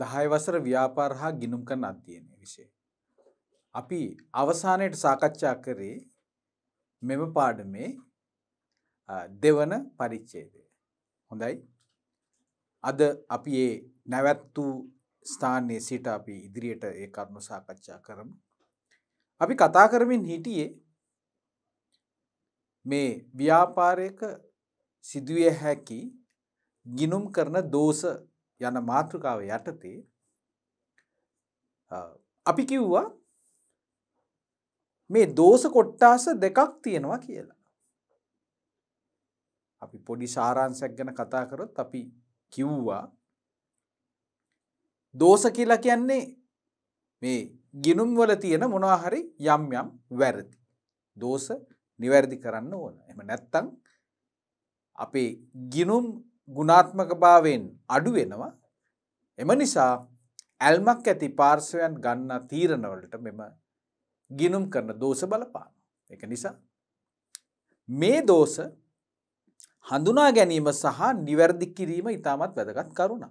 දහය වසර ව්‍යාපාර හා ගිනුම් කරන අධ්‍යයනය විෂය. අපි අවසානයට සාකච්ඡා කරේ මෙම පාඩමේ දෙවන පරිච්ඡේදය. හොඳයි. අද අපි ඒ නැවැත්තු ස්ථානයේ සිට අපි ඉදිරියට ඒ කරුණු සාකච්ඡා කරමු. අපි කතා කරමින් හිටියේ මේ ව්‍යාපාරයක සිදුවිය හැකි ගිනුම් කරන දෝෂ යන මාතෘකාව යටතේ අපි කිව්වා මේ දෝෂ කොට්ටාස දෙකක් තියෙනවා කියලා. අපි පොඩි සාරාංශයක් ගැන කතා කරොත් අපි කිව්වා දෝෂ කියලා කියන්නේ මේ ගිනුම් වල තියෙන මොනවා හරි යම් යම් වැරදි. දෝෂ නිවැරදි කරන්න ඕන. එහෙම නැත්නම් අපේ ගිනුම් ගුණාත්මක භාවයෙන් අඩුවෙනවා එම නිසා ඇල්මක් ඇති පාර්සවයන් ගන්නා තීරණවලට මෙම ගිනුම් කරන දෝස බලපාන එක නිසා මේ දෝස හඳුනා ගැනීම සහ නිවැරදි කිරීම ඉතාමත් වැදගත් කරුණ.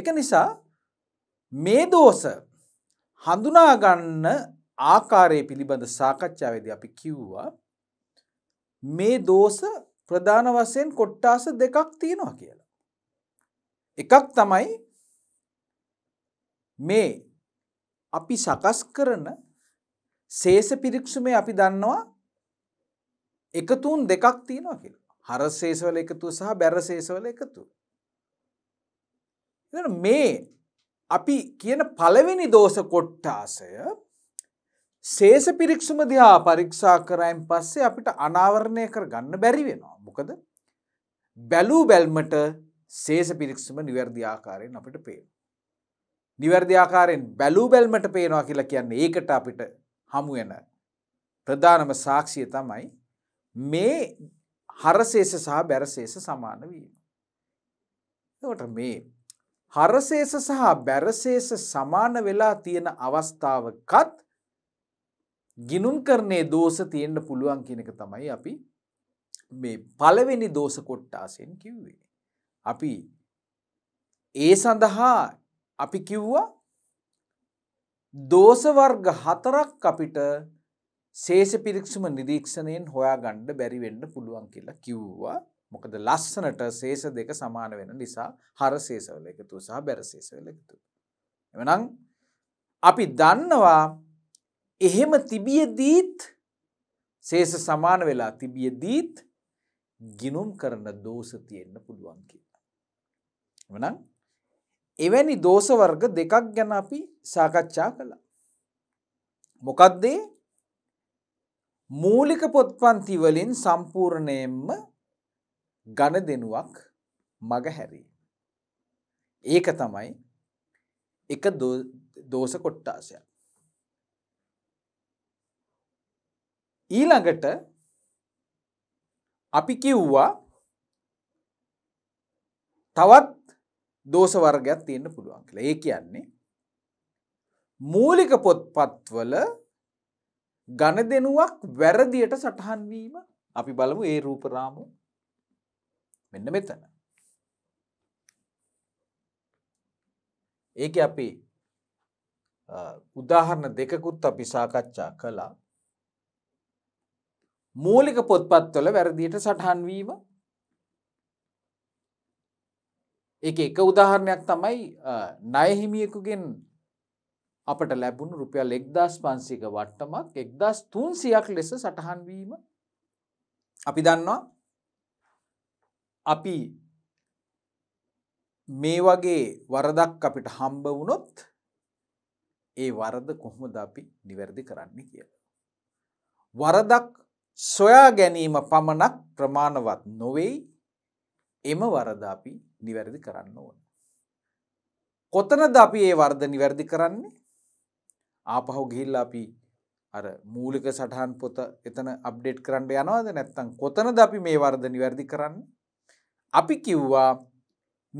එක නිසා මේ දෝස හඳුනාගන්න ආකාරය පිළිබඳ සාකච්ඡාවේද අපි කිව්වා මේ දෝස ප්‍රධාන වශයෙන් කොට්ටාස දෙකක් තියෙනවා කියලා. එකක් තමයි මේ අපි සකස් කරන සේස පිරික්ෂුමේ අපි දන්නවා එකතුන් දෙකක් තියෙනවා කියලා. හර සේසවල එකතුව සහ බැර සේසවල එකතුව. මේ අපි කියන පළවෙනි දෝෂ කොට්ටාසය සේෂ පිරික්ෂුම දිහා පරීක්ෂා කරයින් පස්සේ අපිට අනාවරණය කර ගන්න බැරි වෙනවා. මොකද බැලූ බැල්මට සේෂ පිරික්ෂුම නිවැරදි ආකාරයෙන් අපිට පේන. නිවැරදි ආකාරයෙන් බැලූ බැල්මට පේනවා කියලා කියන්නේ ඒකට අපිට හමු වෙන ප්‍රධානම සාක්ෂිය තමයි මේ හරසේෂ සහ බැරසේෂ සමාන වීම. එතකොට මේ හරසේෂ සහ බැරසේෂ සමාන වෙලා තියෙන අවස්ථාවකත් ගිනුම් කරනේ දෝෂ තියෙන්න පුළුවන් කියන එක තමයි අපි මේ පළවෙනි දෝෂ කොට්ටාසෙන් කිව්වේ. අපි ඒ සඳහා අපි කිව්වා දෝෂ වර්ග හතරක් අපිට ශේෂ පිරික්සම නිරීක්ෂණයෙන් හොයාගන්න බැරි වෙන්න පුළුවන් කියලා කිව්වා. මොකද ලස්සනට ශේෂ දෙක සමාන වෙන නිසා හර ශේෂවල එකතු සහ බැර ශේෂවල එකතු. එවනම් අපි දන්නවා එහෙම තිබියදීත් සේෂ සමාන වෙලා තිබියදීත් ගිනුම් කරන දෝෂ තියෙන්න පුළුවන් කියලා. එවනම් එවැනි දෝෂ වර්ග දෙකක් ගැන අපි සාකච්ඡා කළා. මොකක්ද මූලික පොත්පන්ති වලින් සම්පූර්ණයෙන්ම ඝන දෙනුවක් මගහැරීම. ඒක තමයි එක දෝෂ කොට්ටාසයක්. ඊළඟට අපි කිව්වා තවත් දෝෂ වර්ගයක් තියෙන්න පුළුවන් කියලා. ඒ කියන්නේ මූලික පොත්පත්වල ගණදෙනුවක් වැරදියට සටහන් වීම අපි බලමු ඒ රූප රාමු මෙන්න මෙතන. ඒක අපි උදාහරණ දෙකකුත් අපි සාකච්ඡා කළා. මූලික පොත්පත්වල වැරදියට සටහන්වීම එක එක උදාහරණයක් තමයි නයහිමියකුගෙන් අපට ලැබුණු රුපියල් එක්දස් පන්සික වට්ටමක් එක්දස් තුන්සියක් ලෙස සටහන්වීම අපි දන්නවා අපි මේ වගේ වරදක් අපිට හම්බ වුණොත් ඒ වරද කොහොමද අපි නිවැරදි කරන්න කියලා. වරදක් සොයා ගැනීම පමණක් ප්‍රමාණවත් නොවෙයි එම වරද අපි නිවැරදි කරන්න ඕන. කොතනද අපි ඒ වර්ධ නිවැරදි කරන්නේ ආපහු ගිහිල්ල අපි අර මූලික සටහන් පොත එතන අප්ඩේට් කරන්න යනවාද නැත්තං කොතනද අපි මේ වර්ධ නිවැරදි කරන්න අපි කිව්වා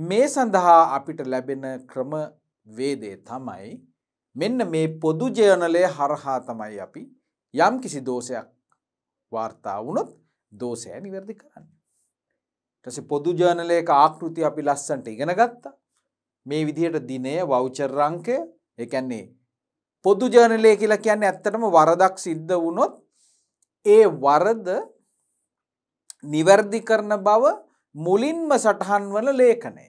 මේ සඳහා අපිට ලැබෙන ක්‍රම වේදේ තමයි මෙන්න මේ පොදු ජයනලය හරහා තමයි අපි යම් කිසි දෝෂයක් වාර්තා වුණොත් දෝසය නිවැරදි කරන්න. ටස පොදුජානලයක ආකෘති අපි ලස්සන්ට ඉගෙන ගත්තා මේ විදිහට දිනය වෞචර්රංකය එකන්නේ පොදුජානලය කියලා කියන්න ඇත්තටම වරදක් සිද්ධ වුණොත් ඒ වරද නිවැරදි කරන බව මුලින්ම සටහන් වල ලේඛනය.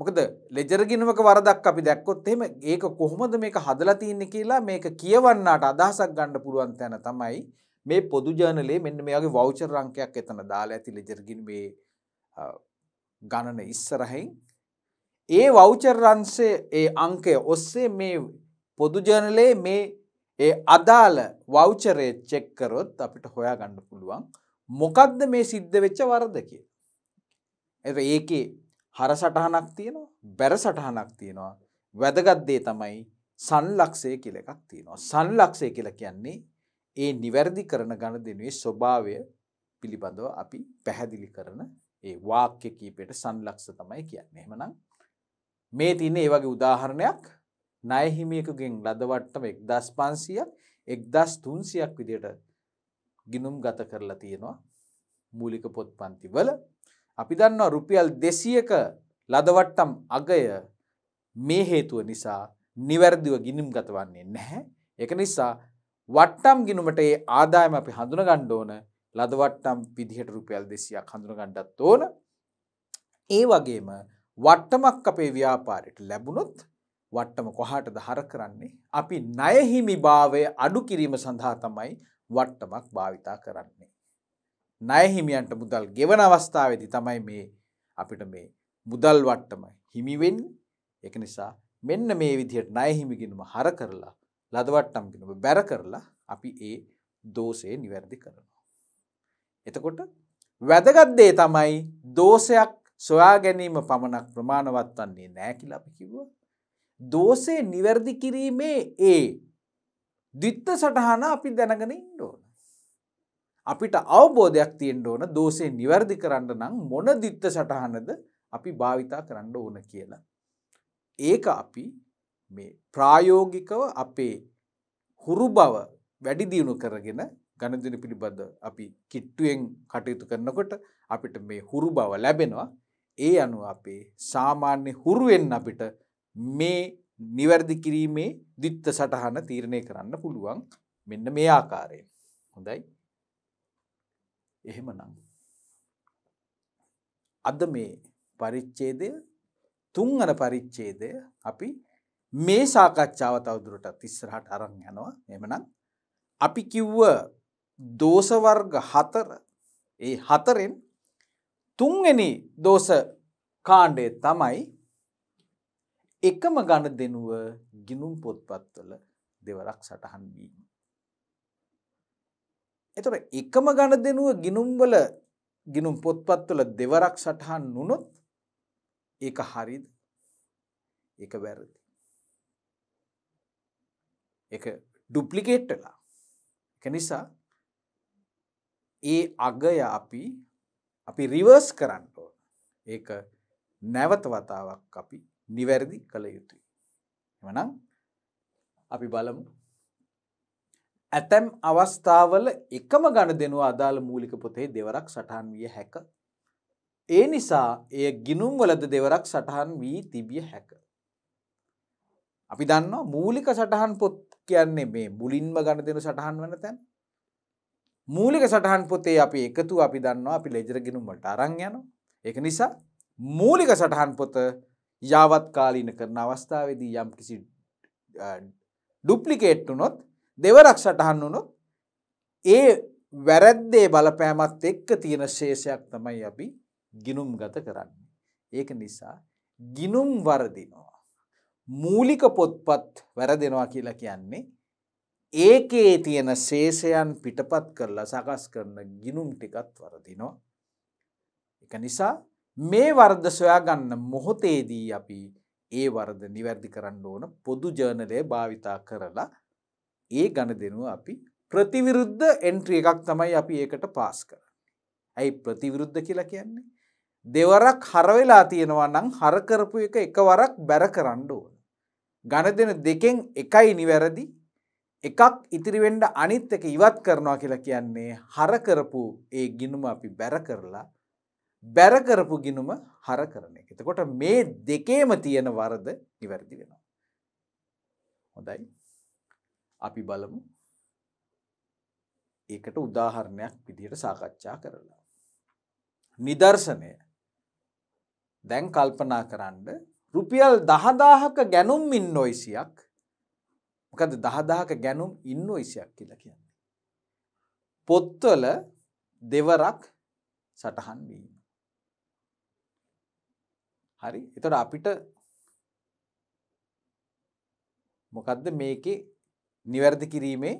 මොකද ලෙජරගිනවක වරදක් අපි දැක්කොත් එහෙම ඒක කොහොමද මේක හදලා තියන්නේ කියලා මේක කියවන්නට අදහසක් ගන්න පුළුවන් තැන තමයි මේ පොදු ජර්නලේ මෙන්න මේ වගේ වවුචර් අංකයක් එතන දාලා ඇති ලෙජර් ගිණුමේ ගණන ඉස්සරහින් ඒ වවුචර් අංශයේ ඒ අංකය ඔස්සේ මේ පොදු ජර්නලේ මේ ඒ අදාළ වවුචරේ චෙක් කරොත් අපිට හොයා ගන්න පුළුවන් මොකක්ද මේ සිද්ධ වෙච්ච වරද කියලා. ඒකේ හර සටහනක් තියෙනවා බැර සටහනක් තියෙනවා වැදගත් දේ තමයි සංලක්ෂය කියල එකක් තියෙනවා සංලක්ෂය කියලා කියන්නේ ඒ නිවැරදි කරන ගණදෙනුවේ ස්වභාවය පිළිබඳව අපි පැහැදිලි කරන ඒ වාක්‍ය කීපයට සංලක්ෂ තමයි කියන්නේ. එහෙමනම් මේ තියෙන ඒ වගේ උදාහරණයක් ණය හිමියෙකුගෙන් ලදවට්ටම 1500ක් 1300ක් විදියට ගිනුම් ගත කරලා තියෙනවා මූලික පොත් පන්තිවල. අපි දන්නවා රුපියල් 200ක ලදවට්ටම් අගය මේ හේතුව නිසා නිවැරදිව ගිනුම් ගත වන්නේ නැහැ. ඒක නිසා වට්ටම් ගිනුමට ඒ ආදායම අපි හඳුන ගණ්ඩ ඕන ලදවට්ටම් විදිහට රුපියල් දෙසියක් හඳුන ගණ්ඩත් ඕන ඒ වගේම වට්ටමක් අපේ ව්‍යාපාරයට ලැබුණොත් වට්ටම කොහටද හර කරන්නේ අපි ණයහිමි භාවය අඩු කිරීම සඳහා තමයි වට්ටමක් භාවිතා කරන්නේ. ණයහිමියන්ට මුදල් ගෙවන අවස්ථාවේදී තමයි මේ අපිට මේ මුදල් වට්ටම හිමි වෙන්නේ. ඒක නිසා මෙන්න මේ විදිහට ණයහිමි ගිණුම හර කරලා ලදවට්ටම් කෙන බැර කරලා අපි ඒ දෝෂය නිවැරදි කරනවා. එතකොට වැදගත්දේ තමයි දෝෂයක් සොයා ගැනීම පමණක් ප්‍රමාණවත් වන්නේ නෑකි ලපි කිව්ව. දෝසේ නිවැරදි කිරීමේ ඒ දිත්ත සටහන අපි දැනගෙන ඉන්න ඕන. අපිට අවබෝධයක් තියෙන්ට ඕන දෝසේ නිවැරදි කරන්න නම් මොන දිත්ත සටහනද අපි භාවිතා කරන්න ඕන කියලා. ඒක අපි මේ ප්‍රායෝගිකව අපේ හුරු බව වැඩි දියුණු කරගෙන ගණදින පිළිබඳ අපි කිට්ටුවෙන් කටයුතු කරනකොට අපිට මේ හුරු බව ලැබෙනවා ඒ අනුව අපේ සාමාන්‍ය හුරුවෙන් අපිට මේ නිවැරදි කිරීමේ දිත්ත සටහන තීරණය කරන්න පුළුවන් මෙන්න මේ ආකාරයෙන් හොඳයි එහෙම නම් අද මේ පරිච්චේදය තුන්ගන පරිච්චේදය අපි මේ සාකච්ඡාව තවදුරටත් ඉස්සරහට අරං යනවා එමනම් අපි කිව්ව දෝසවර්ග හතර ඒ හතරෙන් තුන්වෙනි දෝස කාණ්ඩය තමයි එකම ගණ දෙනුව ගිනුම් පොත්පත්වල දෙවරක් සටහන් වීම. එතොට එකම ගණ දෙනුව ගිනුම්වල ගිනුම් පොත්පත්වල දෙවරක් සටහන් වුණොත් ඒක හරිද එක වැරදි. එක ඩුප්ලිකේට්ටලා එක නිසා ඒ අගය අපි අපි රිවර්ස් කරන්නට ඒක නැවත වතාවක් අපි නිවැරදි කළ යුතුයි. එමනම් අපි බලමු ඇතැම් අවස්ථාවල එකම ගණ දෙනවා අදාළ මූලික පොතේ දෙවරක් සටහන් විය හැක. ඒ නිසා එය ගිනුම් වලද දෙවරක් සටහන් වී තිබිය හැක. අපි දන්නවා මූලික සටහන් පොත් කියන්නේ මේ මුලින්ම ගණ දෙනු සටහන් වන තැන්. මූලික සටහන් පොතේ අපි එකතු අපි දන්නවා අපි ලෙජර ගෙනුම්මට අරං යන. එක නිසා මූලික සටහන් පොත යාවත් කාලීන කරන අවස්ථාවේදී යම් කිසි ඩුප්ලිකේට් වුනොත් දෙවරක් සටහන් වුනොත් ඒ වැරැද්දේ බලපෑමත් එක්ක තියෙන ශේෂයක් තමයි අපි ගිනුම් ගත කරන්න. ඒක නිසා ගිනුම් වරදිනවා. මූලික පොත්පත් වැරදෙනවා කියලා කියන්නේ ඒකේ තියෙන ශේෂයන් පිටපත් කරලා සකස් කරන ගිනුම් ටිකත් වරදිනවා. එක නිසා මේ වර්ධ සොයාගන්න මොහොතේදී අපි ඒ වර්ධ නිවැරදි කරන්න ඕන පොදු ජර්නලය භාවිතා කරලා ඒ ගණ දෙනුව අපි ප්‍රතිවිරුද්ධ එන්ට්‍රිය එකක් තමයි අපි ඒකට පාස් කර. ඇයි ප්‍රතිවිරුද්ධ කියලා කියන්නේ. දෙවරක් හරවෙලා තියෙනවා නම් හරකරපු එක එක වරක් බැර කරන්න ඕන. ගණදෙන දෙකෙන් එකයි නිවැරදි එකක් ඉතිරිවෙන්ඩ අනිත් එක ඉවත් කරනවා කියලා කියන්නේ හරකරපු ඒ ගිනුම අපි බැර කරලා බැරකරපු ගිනුම හර කරන එක. එතකොට මේ දෙකේම තියෙන වරද නිවැරදි වෙනවා. හොඳයි අපි බලමු ඒකට උදාහරණයක් විදිහට සාකච්ඡා කරලා. නිදර්ශනය දැන් කල්පනා කරන්න රුපියල් දහදාහක ගැනුම් ඉන්න ඔයිසියක් මොකද දහදාහක ගැනුම් ඉන්න ඔයිසියක් කියලා කියන්නේ. පොත්වල දෙවරක් සටහන් වීම. හරි එතොට අපිට මොකදද මේක නිවැරදි කිරීමේ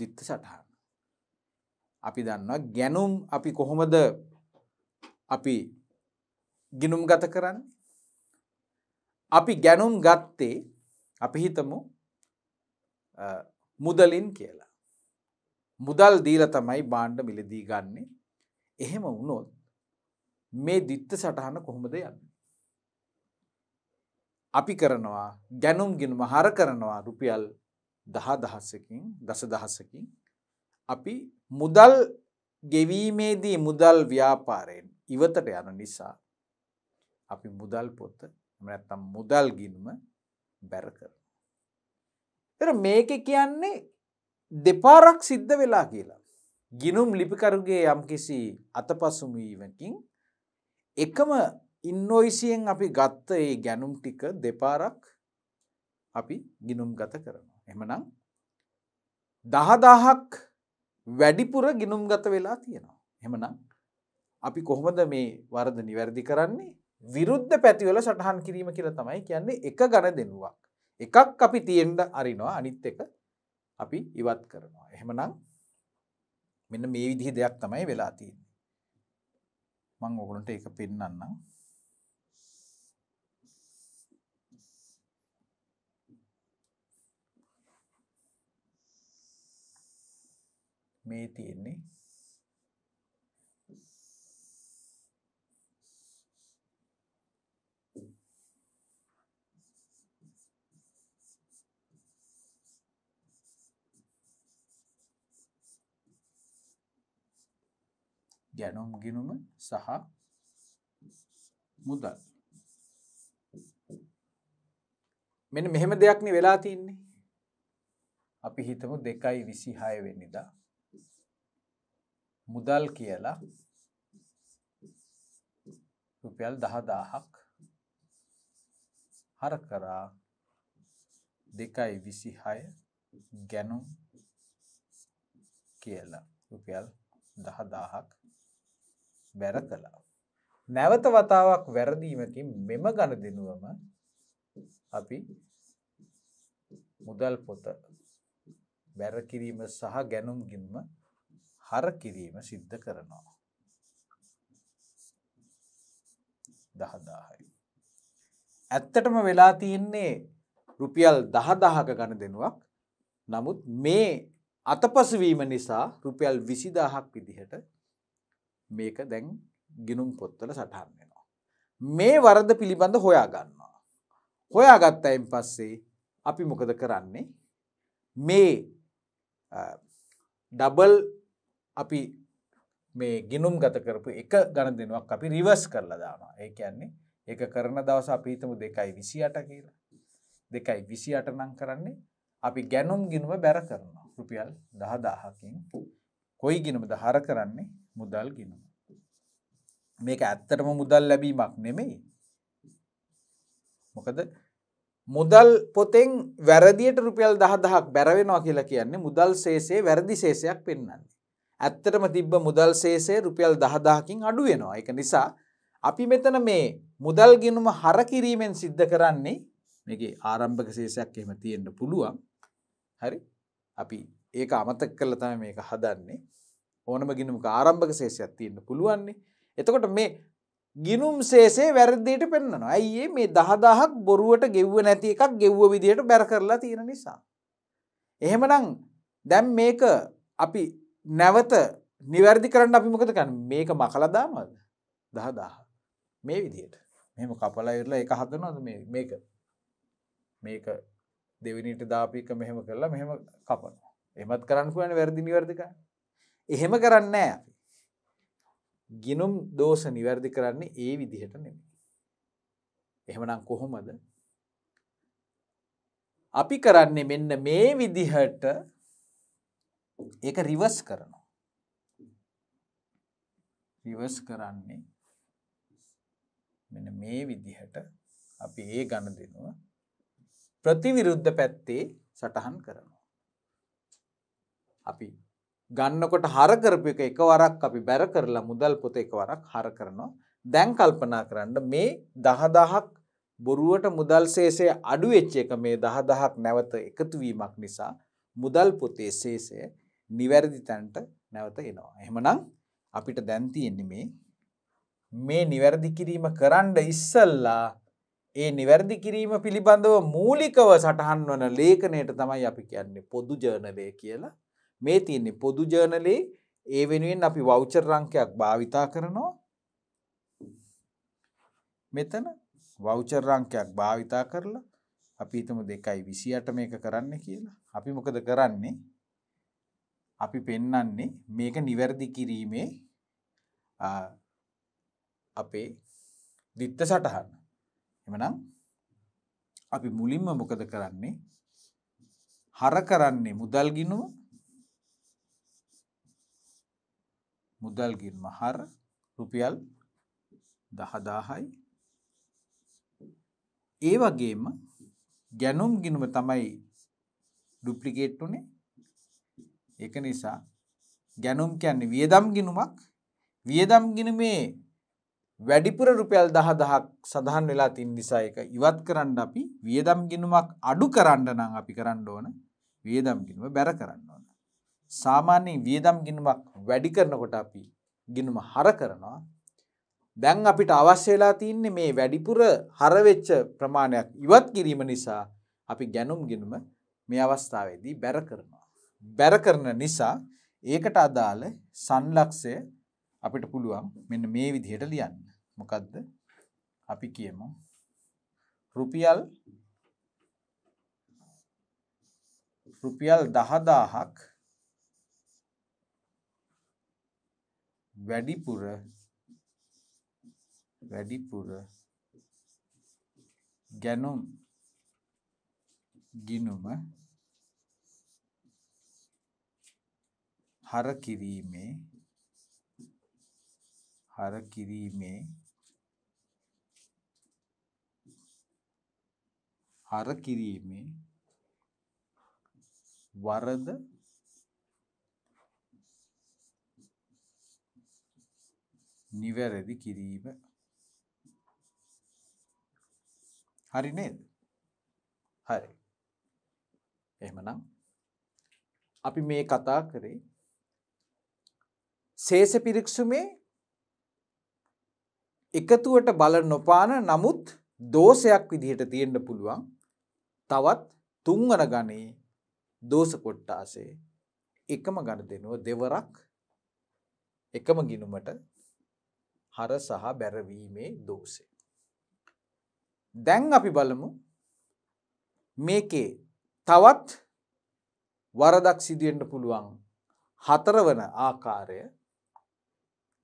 දිත්ත සටහන්. අපි දන්නවා ගැනුම් අපි කොහොමද අපි ගිනුම් ගත කරන්නේ අපි ගැනුම් ගත්තේ අපි හිතමු මුදලින් කියලා. මුදල් දීල තමයි බාණ්ඩ මිලදී ගන්නේ එහෙම වුණොත් මේ දිත්ත සටහන කොහොමද යන්න. අපි කරනවා ගැනුම් ගෙනුම හර කරනවා රුපියල් දහ දහස්සකින් දස දහස්සකින් අපි මුදල් ගෙවීමේදී මුදල් ව්‍යාපාරයෙන් ඉවතට යන නිසා අපි මුදල් පොත්ත නැත්තම් මුදල් ගින්ම බැර කර. එර මේක කියන්නේ දෙපාරක් සිද්ධ වෙලා කියලා. ගිනුම් ලිපිකරුගේ යම් කිසි අතපසුමීවකින් එකම ඉන්නොයිසියෙන් අපි ගත්ත ඒ ගැනුම් ටික දෙපාරක් අපි ගිනුම් ගත කරනවා. එමනම් දහදාහක් වැඩිපුර ගිනුම් ගත වෙලා තියෙනවා. එමනම් අපි කොහොමද මේ වරද නිවැරදි කරන්නේ විරුද්ධ පැතිවල සටහන් කිරීම කියල තමයි කියන්නේ එක ගණ දෙනුවක්. එකක් අපි තියෙන්ඩ අරිනවා අනිත් එක අපි ඉවත් කරනවා. එහෙමනම් මෙන්න මේ විදිහි දෙයක් තමයි වෙලා තියන්නේ. මං ඔගුලන්ට එක පෙන්න්නම්. මේ තියෙන්නේ ගැනුම් ගිනුම සහ මුදල්. මෙන්න මෙහෙම දෙයක්න වෙලා තින්නේ. අපි හිතමු දෙකයි විසි හය වෙනිදා. මුදල් කියලා රුපියල් දහදාහක් හර කරා දෙකයි විසි හය ගැනුම් කියලා රුපියල් දහදාහක් බැර කළා. නැවත වතාවක් වැරදීමකින් මෙම ගණ දෙනුවම අපි මුදල් පොත බැර කිරීම සහ ගැනුම් ගින්ම හර කිරීම සිද්ධ කරනවා. දහදාහයි. ඇත්තටම වෙලා තියෙන්නේ රුපියල් දහ දහක ගණ දෙනුවක් නමුත් මේ අතපසුවීම නිසා රුපියල් විසිදාහක් විදිහට මේක දැන් ගිනුම් පොත්තල සටහන් වෙනවා. මේ වරද පිළිබඳ හොයා ගන්නවා. හොයා ගත්තයින් පස්සේ අපි මොකද කරන්නේ මේ ඩබල් අපි මේ ගිනුම් ගත කරපු එක ගණ දෙනුවක් අපි රිවර්ස් කරලා දානවා ඒ කියන්නේ ඒක කරන දවස අපි හිතමු දෙකයි විසි අට කියලා දෙකයි විසි අට නම් කරන්නේ අපි ගැනුම් ගිනුම බැර කරනවා රුපියල් දහදාහකින් කොයි ගිනුමද හර කරන්නේ මුදල් ගිනුම මේක ඇත්තටම මුදල් ලැබීමක් නෙමෙයි. මොකද මුදල් පොතෙන් වැරදියට රුපියල් දහ දහක් බැරවෙනවා කියලා කියන්නේ මුදල් සේසේ වැරදි සේසයක් පෙන්න්නන්නේ. ඇත්තටම තිබ්බ මුදල් සේසේ රුපියල් දහදාහකින් අඩුවෙනවා එක නිසා අපි මෙතන මේ මුදල් ගෙනුම හර කිරීමෙන් සිද්ධ කරන්නේ මේක ආරම්භක සේසයක් එහෙම තියෙන්ට පුළුවන් හරි අපි ඒක අමතක් කළ තම මේක හදන්නේ ඕනම ගිනුමක ආරම්භක සේෂයක් තියෙන්න්න පුළුවන්නේ එතකොට මේ ගිනුම් සේසේ වැරදියට පෙන්න්නනවා. ඇයිඒ මේ දහදාහක් බොරුවට ගෙව්ව නැති එකක් ගෙව්ව විදියට බැර කරලා තියෙන නිසා. එහෙමනම් දැම් මේක අපි නැවත නිවැරදි කරන්න අපි මොකද කන්න මේක මකලදාමද දහදාහ මේ විදියට මෙම කපලා ඉරලා එක හදනද මේක මේක දෙවිනිට දාපික මෙහෙම කරලා මෙහෙම කපන එමත් කරන්න පුුවන වැරදි නිවැරදික එහෙම කරන්න අපි ගිනුම් දෝෂ નિවැරදි කරන්නේ ඒ විදිහට නෙමෙයි. එහෙමනම් කොහොමද? අපි කරන්නේ මෙන්න මේ විදිහට ඒක රිවර්ස් කරනවා. රිවර්ස් කරන්නේ මෙන්න මේ විදිහට අපි ඒ ගණ දෙනුව ප්‍රතිවිරුද්ධ පැත්තේ සටහන් කරනවා. අපි ගන්නකොට හර කරපු එක එකවරක් අපි බැර කරලා මුදල් පොත එකවරක් හර කරනවා. දැන් කල්පනා කරන්න මේ 10000ක් බොරුවට මුදල් ශේෂය අඩු වෙච්ච එක මේ 10000ක් නැවත එකතු වීමක් නිසා මුදල් පොතේ ශේෂය නිවැරදි තැනට නැවත එනවා. එහෙමනම් අපිට දැන් තියෙන්නේ මේ මේ නිවැරදි කිරීම කරන්න ඉස්සල්ලා ඒ නිවැරදි කිරීම පිළිබඳව මූලිකව සටහන් වන ලේඛනයට තමයි අපි කියන්නේ පොදු ජර්නලය කියලා. මේ තියන්නේ පොදු ජර්නලේ ඒ වෙනුවෙන් අපි වෞචර් රංකයක් භාවිතා කරනවා මෙතන වෞචර් රංකයක් භාවිතා කරලා අපි හිතමු 2.28 මේක කරන්න කියලා. අපි මොකද කරන්නේ? අපි පෙන්වන්නේ මේක નિවැරදි කිරීමේ අපේ ਦਿੱත්ත සටහන. එමනම් අපි මුලින්ම මොකද කරන්නේ? හර කරන්නේ මුදල් ගිණුම මුදල් ගින් මහර රුපියල් දහදාහයි ඒ වගේම ගැනුම් ගිනුම තමයි ඩුප්ලිකේට් උනේ ඒක නිසා ගැනුම් කියන්නේ වියදම් ගිනුමක් වියදම් ගිනුමේ වැඩිපුර රුපියල් 10000ක් සඳහන් වෙලා තින් නිසා ඒක ඉවත් කරන්න අපි වියදම් ගිනුමක් අඩු කරන්න නම් අපි කරන්න ඕන වියදම් ගිනුම බැර කරන්න ඕන සාමාන්‍යයෙන් වියදම් ගිනුමක් වැඩි කරනකොට අපි ගිනුම හර කරනවා. දැන් අපිට අවශ්‍ය වෙලා තින්නේ මේ වැඩිපුර හරවෙච්ච ප්‍රමාණයක් ඉවත් කිරීම නිසා අපි ගැනුම් ගිනුම මේ අවස්ථාවේදී බැර කරනවා. බැර කරන නිසා ඒකට අදාළ සංලක්ෂය අපිට පුළුවන් මෙන්න මේ විදිහට ලියන්න. මොකද්ද? අපි කියමු රුපියල් රුපියල් 10000ක් වැඩිපුර වැඩිපුර ගැනුම් ගිනුම හර කිරීමේ හර කිරීමේ හර කිරීමේ වරද නිවැරදි කිරීම හරි නේද හරි එහෙමනම් අපි මේ කතා කරේ ශේෂ පිරික්සුමේ එකතුවට බල නොපාන නමුත් දෝෂයක් විදිහට තියෙන්න පුළුවන් තවත් තුන්වන ගණේ දෝෂ කොට්ටාසේ එකම ගණ දෙනුව දෙවරක් එකම ගිනුමට හර සහ බැරවීමේ දෝසේ. දැන් අපි බලමු මේකේ තවත් වරදක් සිදුවෙන්ට පුළුවන් හතරවන ආකාරය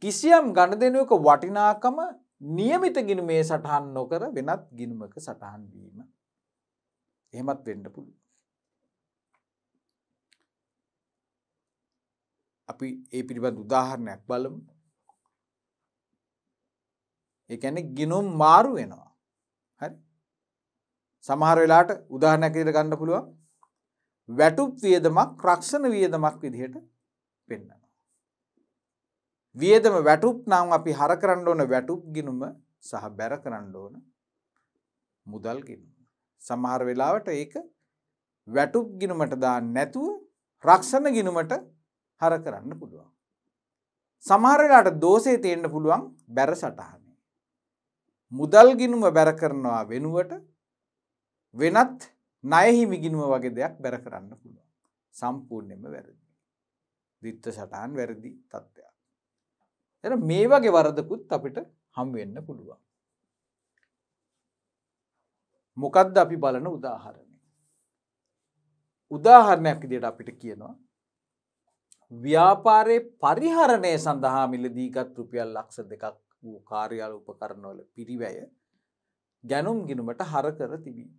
කිසියම් ගණ දෙනුවක වටිනාකම නියමිත ගිනුමේ සටහන් නොකර වෙනත් ගිනුමක සටහන් වීම එහෙමත් වෙන්න පුළු. අපි ඒ පිළිබඳ උදාහරණයක් බලමු එකන ගිනුම් මාරු වෙනවා හරි සමහර වෙලාට උදාහනැකිට ගණ්ඩ පුළුවන් වැටුප් වියදමක් රක්ෂණ වියදමක් විදිහට පෙන්න්නවා. වියදම වැටුප් නම් අපි හර කරන්න ඕන වැටුප් ගිනුම සහ බැර කරන්න ඕන මුදල් ගිනුම. සමහර වෙලාවට ඒක වැටුප් ගිනුමට දා නැතුව රක්ෂණ ගිනුමට හර කරන්න පුළුවන්. සමහරලාට දෝසේ තියෙන්න්න පුළුවන් බැර සටහන. මුදල් ගිනුම බැර කරනවා වෙනුවට වෙනත් නයහිමිගිනුම වගේ දෙයක් බැර කරන්න පුළුවන් සම්පූර්ණයම වැරදි. දිත්ත සටහන් වැරදි තත්ත්වයක්. එ මේ වගේ වරදකුත් අපිට හම්වෙන්න පුළුවන්. මොකද්ද අපි බලන උදාහරණය. උදාහරණයක් දිට අපිට කියනවා. ව්‍යාපාරයේ පරිහරණය සඳහා මිලදීගත් රුපියල් ලක්ෂ දෙකක් වූ කාර්යාල උපකරණවල පිරිවැය ගැනුම් ගිනුමට හරකර තිබීම.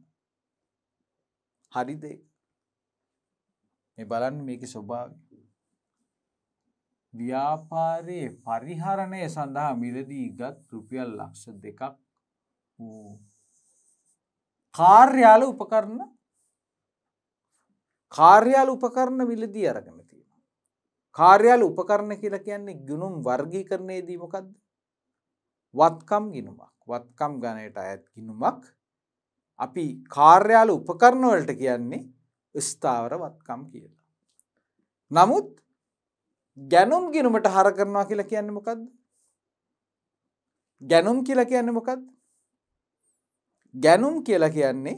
හරිද මේ බලන්න මේක ස්වභාවය. ව්‍යාපාරයේ පරිහරණය සඳහා මිලදී ගත් රුපියල් ලක්ෂ දෙකක් වූ කාර්යාල උපකරණ කාර්යාල උපකරණ මිලදී අරගෙන තියෙනවා. කාර්යාල උපකරණ කියලා කියන්නේ ගුණුම් වර්ගීකරණයේදී මොකද්ද? වත්කම් ගිනුමක් වත්කම් ගණයට අයත් ගිනුමක් අපි කාර්යාල උපකරණවලට කියන්නේ ස්ථාවර වත්කම් කියලා. නමුත් ගැනුම් ගිනුමට හර කරනවා කියලා කියන්න මොකක්ද ගැනුම් කියලා කියන්න මොකක්ද ගැනුම් කියලා කියන්නේ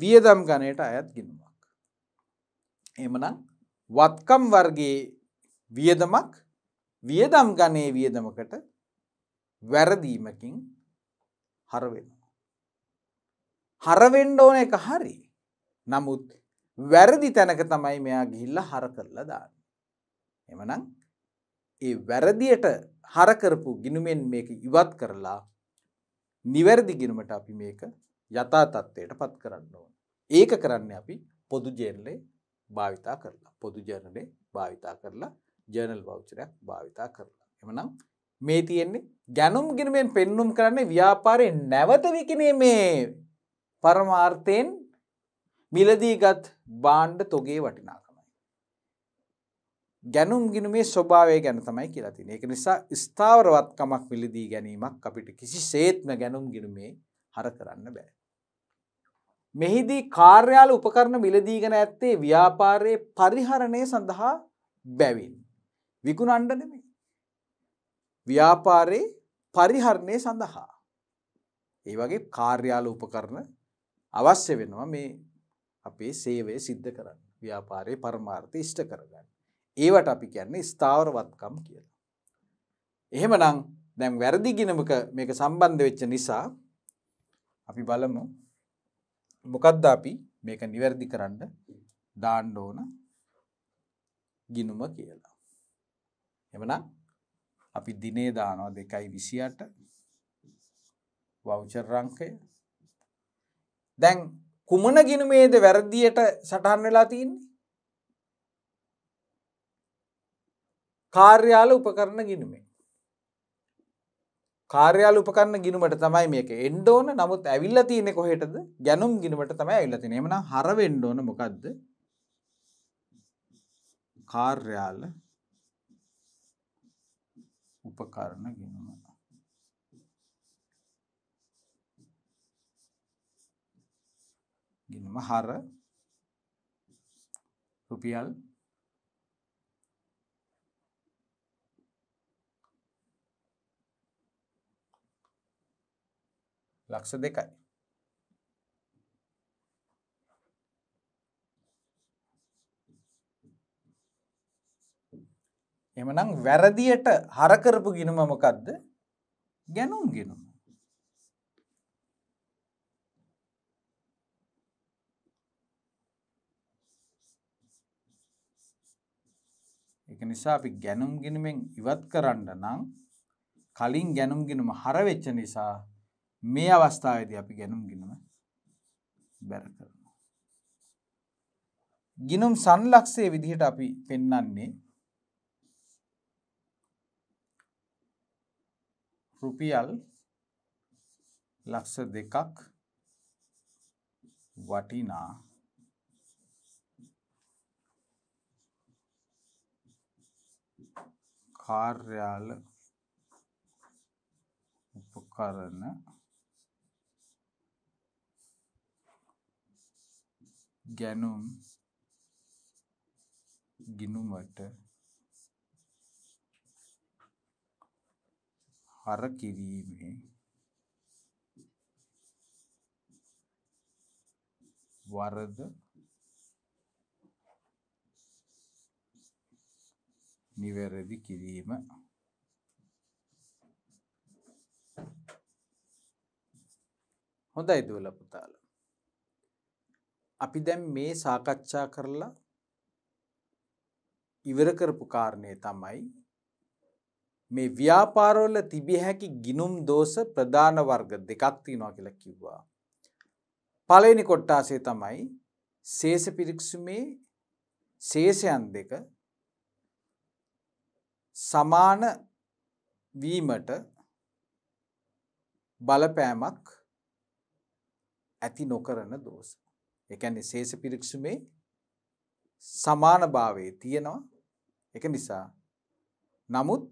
වියදම් ගණයට අයත් ගිනුමක්. එමනම් වත්කම් වර්ගේ වියදමක් වියදම් ගණයේ වියදමකට වැරදීමකින් හරවෙනවා. හරවෙන්ඩ ඕන එක හරි නමුත් වැරදි තැනක තමයි මෙයා ගිහිල්ල හර කරලා දාන්න. එමනං ඒ වැරදියට හරකරපු ගිනුමෙන් මේක ඉවත් කරලා නිවැරදි ගිනුමට අපි මේක යථා තත්ත්වයට පත් කරන්න ඕන. ඒක කරන්න අපි පොදු ජෙනලේ භාවිතා කරලා පොදු ජර්නලේ භාවිතා කරලා ජර්නල් වෞචරයක් භාවිතා කරලා එමනම් මේ තියෙන්නේ ගැනුම් ගිනුමෙන් පෙන්නුම් කරන්නේ ව්‍යාපාරය නැවත විකිනීමේ පරමාර්ථයෙන් මිලදීගත් බාණ්ඩ තොගේ වටිනාකමයි. ගැනුම් ගිනුමේ ස්වභාවය ගැන තමයි කියලා තියෙන. ඒක නිසා ස්ථාවරවත්කමක් මිලදී ගැනීමක් අපිට කිසිසේත්ම ගැනුම් ගිනුමේ හර කරන්න බෑ. මෙහිදී කාර්යාල උපකරණ මිලදීගෙන ඇත්තේ ව්‍යාපාරයේ පරිහරණය සඳහා බැවින්. විකුණන්න නෙමෙයි. ව්‍යාපාරේ පරිහරණය සඳහා. ඒ වගේ කාර්යාල උපකරණ අවශ්‍ය වෙනවා මේ අපේ සේවය සිද්ධ කරන්න ව්‍යාපාරයේ පරමාර්ථ ඉෂ්ට කරගන්න. ඒවට අපි කියන්නේ ස්ථාවරවත්කම් කියලා. එහෙමනම් දැන් වැරදි ගිනමක මේක සම්බන්ධ වෙච්ච නිසා අපි බලමු මොකද්ද අපි මේක නිවැරදි කරන්න දාන්න ඕන ගිනුම කියලා. එමනම් අපි දිනේ දානවා 2.28 වවුචර් රංකය දැන් කුමන ගිනුමේද වැරදියට සටහන් වෙලා තියන්නේ කාර්යාල උපකරන ගිනුමේ කාර්යාල උපකරන ගිනුමට තමයි මේක එන්න ඕන නමුත් ඇවිල්ලා තියෙන්නේ කොහෙටද ගැනුම් ගිනුමට තමයි ඇවිල්ලා තියෙන්නේ එහෙනම් හර වෙන්න ඕන මොකද්ද කාර්යාල උපකරණ ගෙනුම ගෙනුම හර රුපියල් ලක්ෂ දෙකයි එමනම් වැරදියට හරකරපු ගිනුම මොකක්ද ගැනුම් ගෙනුම. එක නිසා අපි ගැනුම් ගිනුමෙන් ඉවත් කරන්න නම් කලින් ගැනුම් ගිනුම හරවෙච්ච නිසා මේ අවස්ථාවේදී අපි ගැනුම් ගිනුම බැර කරනවා. ගිනුම් සංලක්ෂයේ විදිහට අපි පෙන්වන්නේ රුපියල් ලක්ෂ දෙකක් වටිනා කාර්යාල උපකරණ ගැනුම් ගිනුමට හර කිරීමේ වරද නිවැරදි කිරීම හොඳයි දුවල පුතාල අපි දැන් මේ සාකච්ඡා කරලා ඉවර කරපු කාරණය තමයි මේ ව්‍යාපාරවල තිබිය හැකි ගිනුම් දෝෂ ප්‍රධාන වර්ග දෙකක් තියෙනවා කියලා කිව්වා. පළවෙනි කොටාසේ තමයි ශේෂ පිරික්සුමේ ශේෂයන් දෙක සමාන වීමට බලපෑමක් ඇති නොකරන දෝෂ. ඒ කියන්නේ ශේෂ පිරික්සුමේ සමානභාවයේ තියෙනවා. ඒක නිසා නමුත්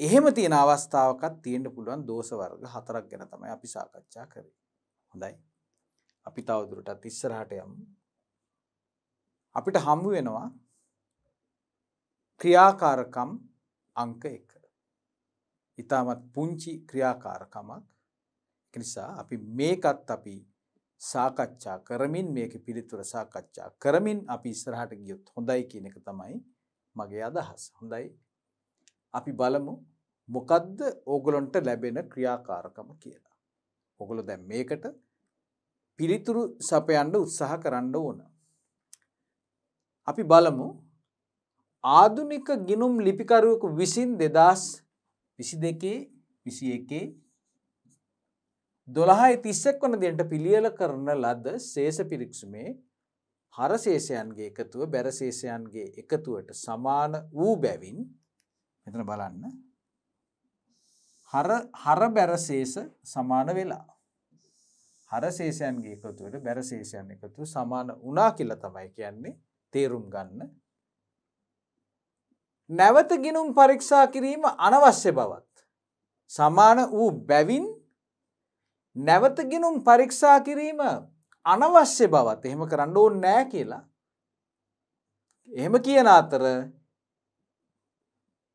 එහෙම තියෙන අවස්ථාවකත් තියෙන්ට පුළුවන් දෝසවර්ග හතරක් ගැන තමයි අපි සාකච්ඡා කරේ හොඳයි අපි තවදුරටත් ඉස්සරහට යම් අපිට හම්බු වෙනවා ක්‍රියාකාරකම් අංක එක ඉතාමත් පුංචි ක්‍රියාකාරකමක් නිසා අපි මේකත් අපි සාකච්ඡා කරමින් මේක පිළිතුර සාකච්ඡා කරමින් අපි ඉස්සරහට ගියොත් හොඳයි කියන එක තමයි මගේ අදහස් හොඳයි අපි බලමු මොකද්ද ඕගොල්ලන්ට ලැබෙන ක්‍රියාකාරකම කියලා. ඕගොල්ලෝ දැන් මේකට පිළිතුරු සපයන්න උත්සාහ කරන්න ඕන. අපි බලමු ආධුනික ගිනුම් ලිපිකරුවෙකු විසින් 2022 21 12.31 වන දිනට පිළියෙල කරන ලද ශේෂ පිරික්සුමේ හරශේෂයන්ගේ එකතුව බැරශේෂයන්ගේ එකතුවට සමාන වූ බැවින් 0.5 මෙතන බලන්න හර බැරශේෂ සමාන වෙලා හරශේෂයන්ගේ එකතුවට බැරශේෂයන් එකතු සමාන වනා කියලා තමයි කියන්නේ තේරුම් ගන්න නැවත ගිනුම් පරීක්ෂා කිරීම අනවශ්‍ය බවත් සමාන වූ බැවින් නැවත ගිනුම් පරීක්ෂා කිරීම අනවශ්‍ය බවත් එහෙම කරන්න ඕ නෑ කියලා එහෙම කියන අතර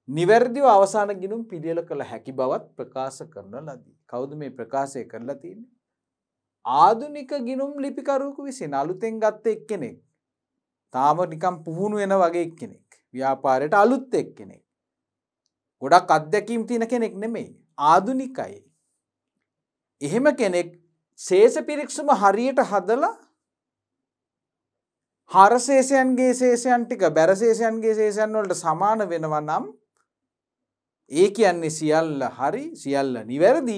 නිවැරදිව අවසාන ගිනුම් පිළියල කළ හැකි බවත් ප්‍රකාශ කරන ලදී. කවුද මේ ප්‍රකාශය කරලා තියන්නේ. ආදුනික ගිනුම් ලිපිකරුවකු විසින් අලුතෙන් ගත්ත එක්කෙනෙක්. තාම නිකම් පුහුණු වෙන වගේ එක්කෙනෙක්. ව්‍යාපාරයට අලුත් එක්කෙනෙක්. ගොඩක් අත්දැකීම් තියෙන කෙනෙක් නෙමෙයි. ආදුනිකයි. එහෙම කෙනෙක් ශේෂ පිරික්සුම හරියට හදලා හරශේෂයන්ගේ ශේෂයන් ටික බැරශේෂයන්ගේ ශේෂයන් වලට සමාන වෙනවා නම් ඒ කියන්නේ සියල්ල හරි සියල්ල නිවැරදි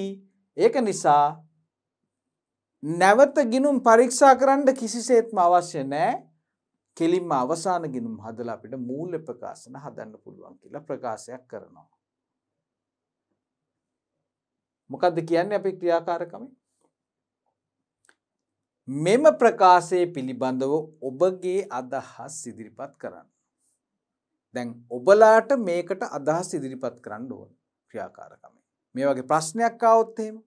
ඒක නිසා නැවත ගිනුම් පරීක්ෂා කරන්න කිසිසේත්ම අවශ්‍ය නෑ කෙලින්ම අවසාන ගිනුම් හදලා අපිට මූල්‍ය ප්‍රකාශන හදන්න පුළුවන් කියලා ප්‍රකාශයක් කරනවා. මොකද්ද කියන්නේ අපේ ක්‍රියාකාරකම? මෙම ප්‍රකාශයේ පිළිබඳව ඔබගේ අදහස් ඉදිරිපත් කරන්න. දැන් ඔබලාට මේකට අදහස් ඉදිරිපත් කරන්න ඕන ක්‍රියාකාරකම. මේ වගේ ප්‍රශ්නයක් ආවොත් එහෙම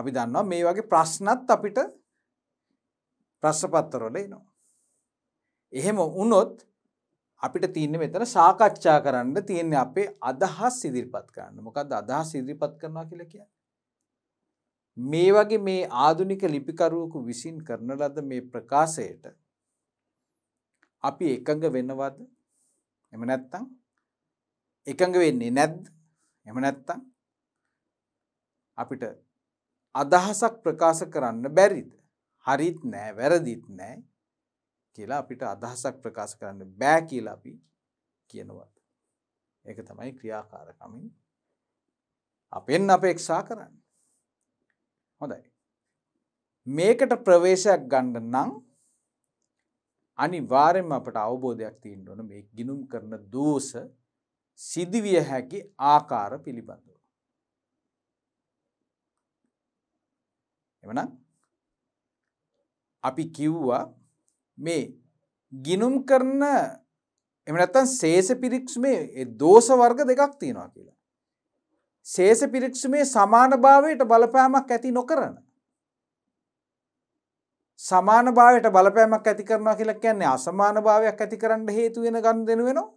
අපි දන්නවා මේ වගේ ප්‍රශ්නත් අපිට ප්‍රශ්නපත්තරවල එනවා. එහෙම වුණොත් අපිට තියෙන්නේ මෙතන සාකච්ඡා කරන්න තියෙන්නේ අපේ අදහස් ඉදිරිපත් කරන්න. මොකද්ද අදහස් ඉදිරිපත් කරනවා කියලා කියන්නේ? මේ වගේ මේ ආධුනික ලිපිකරුවෙකු විසින් කරන ලද මේ ප්‍රකාශයට අපි එකඟ වෙනවද? එම නැත්තං එකඟ වෙන්නේ නැද්ද එම නැත්තං අපිට අදහසක් ප්‍රකාශ කරන්න බැරිද හරිත් නෑ වැරදිත් නෑ කියලා අපිට අදහසක් ප්‍රකාශ කරන්න බෑ කියලා අපි කියනවත් ඒක තමයි ක්‍රියාකාරකමින් අපෙන් අපේක්ෂා කරන්න හොඳයි මේකට ප්‍රවේශයක් ගණ්ඩ නං අනිවාර්යෙන්ම අපට අවබෝධයක් තියෙන්න ඕන මේ ගිනුම් කරන දෝෂ සිදුවිය හැකි ආකාර පිළිබඳව. එවනම් අපි කිව්වා මේ ගිනුම් කරන එම නැත්තම් ශේෂ පිරික්සුමේ දෝෂ වර්ග දෙකක් තියෙනවා කියලා. ශේෂ පිරික්සුමේ සමානභාවයට බලපෑමක් ඇති නොකරන සමාන භාවයට බලපෑමක් ඇති කරනවා කියලා කියන්නේ අසමාන භාවයක් ඇති කරන්න හේතු වෙන ගන්න දෙනු වෙනවා.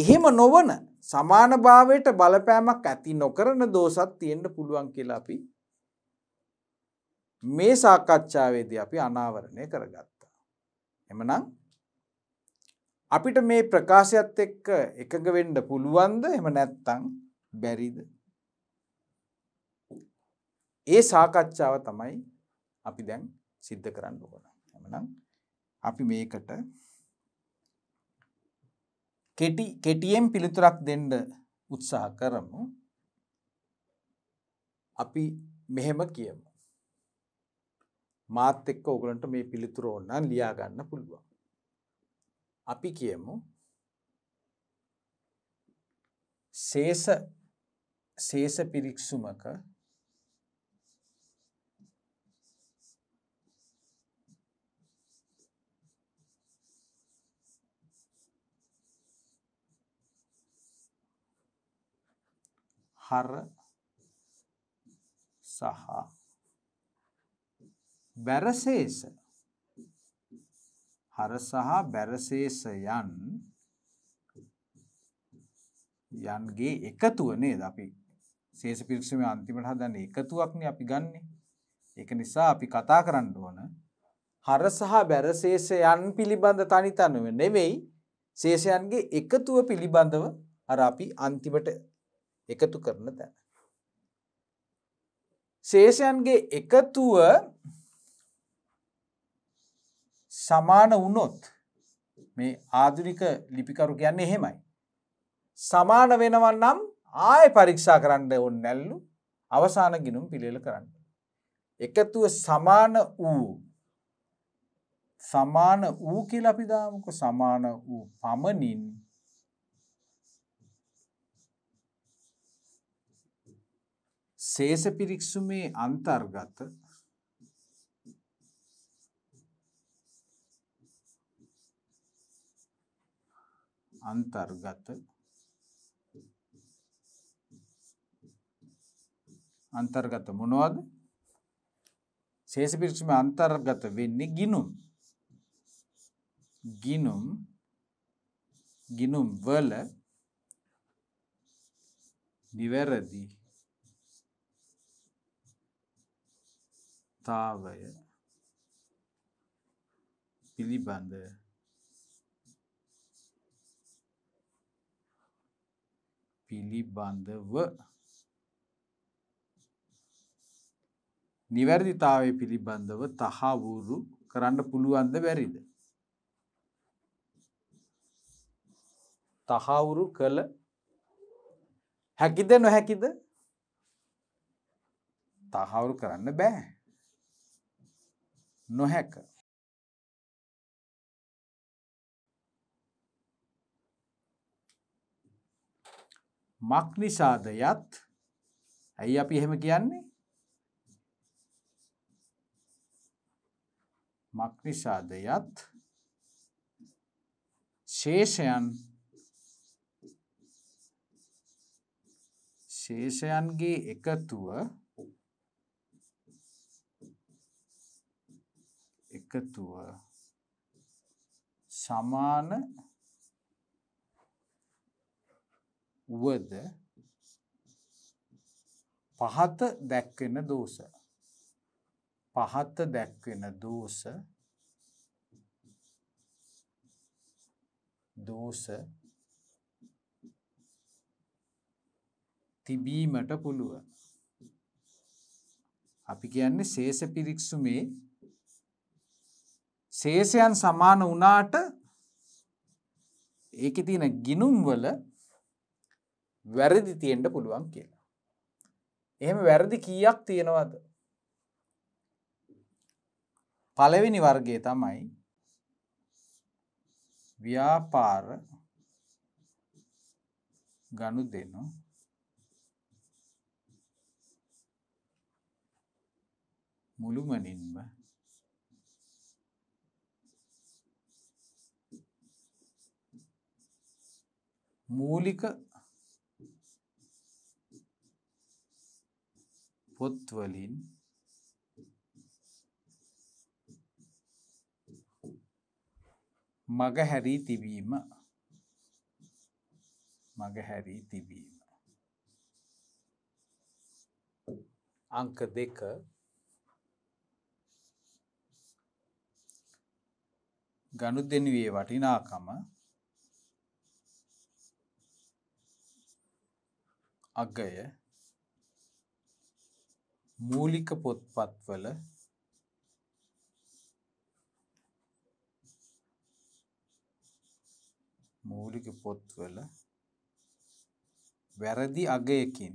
එහෙම නොවන සමාන භාවයට බලපෑමක් ඇති නොකරන දෝසත් තියෙන්න පුළුවන් කියලා අපි මේ සාකච්ඡාවේදී අපි අනාවරණය කරගත්තා. එමනම් අපිට මේ ප්‍රකාශයත් එක්ක එකඟ වෙන්න පුළුවන්ද එහෙම නැත්තම් බැරිද? ඒ සාකච්ඡාව තමයි අපි දැන් සිද්ධ කරන්න ඕන. එමනම් අපි මේකට කෙටි කෙටියෙන් පිළිතුරක් දෙන්න උත්සාහ කරමු. අපි මෙහෙම කියමු. මාත් එක්ක ඔගලන්ට මේ පිළිතුර ඕන නම් ලියා ගන්න පුළුවන්. අපි කියමු ශේෂ ශේෂ පිරික්සුමක හර සහ බැරසේස හර සහ බැරසේසයන් යන්ගේ එකතුව නේද අපි සේස පිරික්ෂමේ අන්තිමට හදන්නේ එකතුවක්නේ අපි ගන්නෙ. ඒක නිසා අපි කතා කරන්න ඕන හර සහ බැරසේසයන් පිළිබඳ තනි තනුව නෙවෙයි සේෂයන්ගේ එකතුව පිළිබඳව අර අපි අන්තිමට එකතු කරන තැන. ශේෂයන්ගේ එකතුව සමාන වුණොත් මේ ආදුනික ලිපිකරු කියන්නේ එහෙමයි. සමාන වෙනවන් නම් ආය පරීක්ෂා කරන්න ඔන්න නැල්ලු අවසාන ගිනුම් පිළිල කරන්න. එකතුව සමාන වූ සමාන වූ කියලපිදාමක සමාන වූ පමණින් ශේෂ පිරික්සුමේ අන්තර්ගත අන්තර්ගත අන්තර්ගත මොනවද ශේෂ පිරික්සුමේ අන්තර්ගත වෙන්නේ ගිනුම් ගිනුම් ගිනුම් වල නිවැරදි තාවය පිළිබඳ පිළිබඳව නිවැරදිතාවය පිළිබඳව තහවුරු කරන්න පුළුවන්ද බැරිද. තහවුරු කළ හැකිද නොහැකිද තහවුරු කරන්න බෑ. නොහැක. මක්නිසාද යත් ඇයි අපි එහෙම කියන්නේ මක්නිසාද යත් ශේෂයන් ශේෂයන්ගේ එකතුව එකතුව සමාන වද පහත දැක්වෙන දෝෂ පහත දැක්වෙන දෝෂ දෝෂ තිබීමට පුළුවන් අපි කියන්නේ ශේෂ පිරික්සුමේ ශේෂයන් සමාන වනාට ඒක තියෙන ගිනුම්වල වැරදි තියෙන්ට පුළුවන් කියලා. එහෙම වැරදි කීයක් තියෙනවද. පලවෙනි වර්ගේ තමයි ව්‍යාපාර ගණු දෙනු මුළුමනින්ම මූලික පොත්වලින් මගහැරී තිබීම මගහැරී තිබීම අංක දෙක ගනුදෙනුවේ වටිනාකම අගය මූලික පොත්පත්වල මූලික පොත්වල වැරදි අගයකින්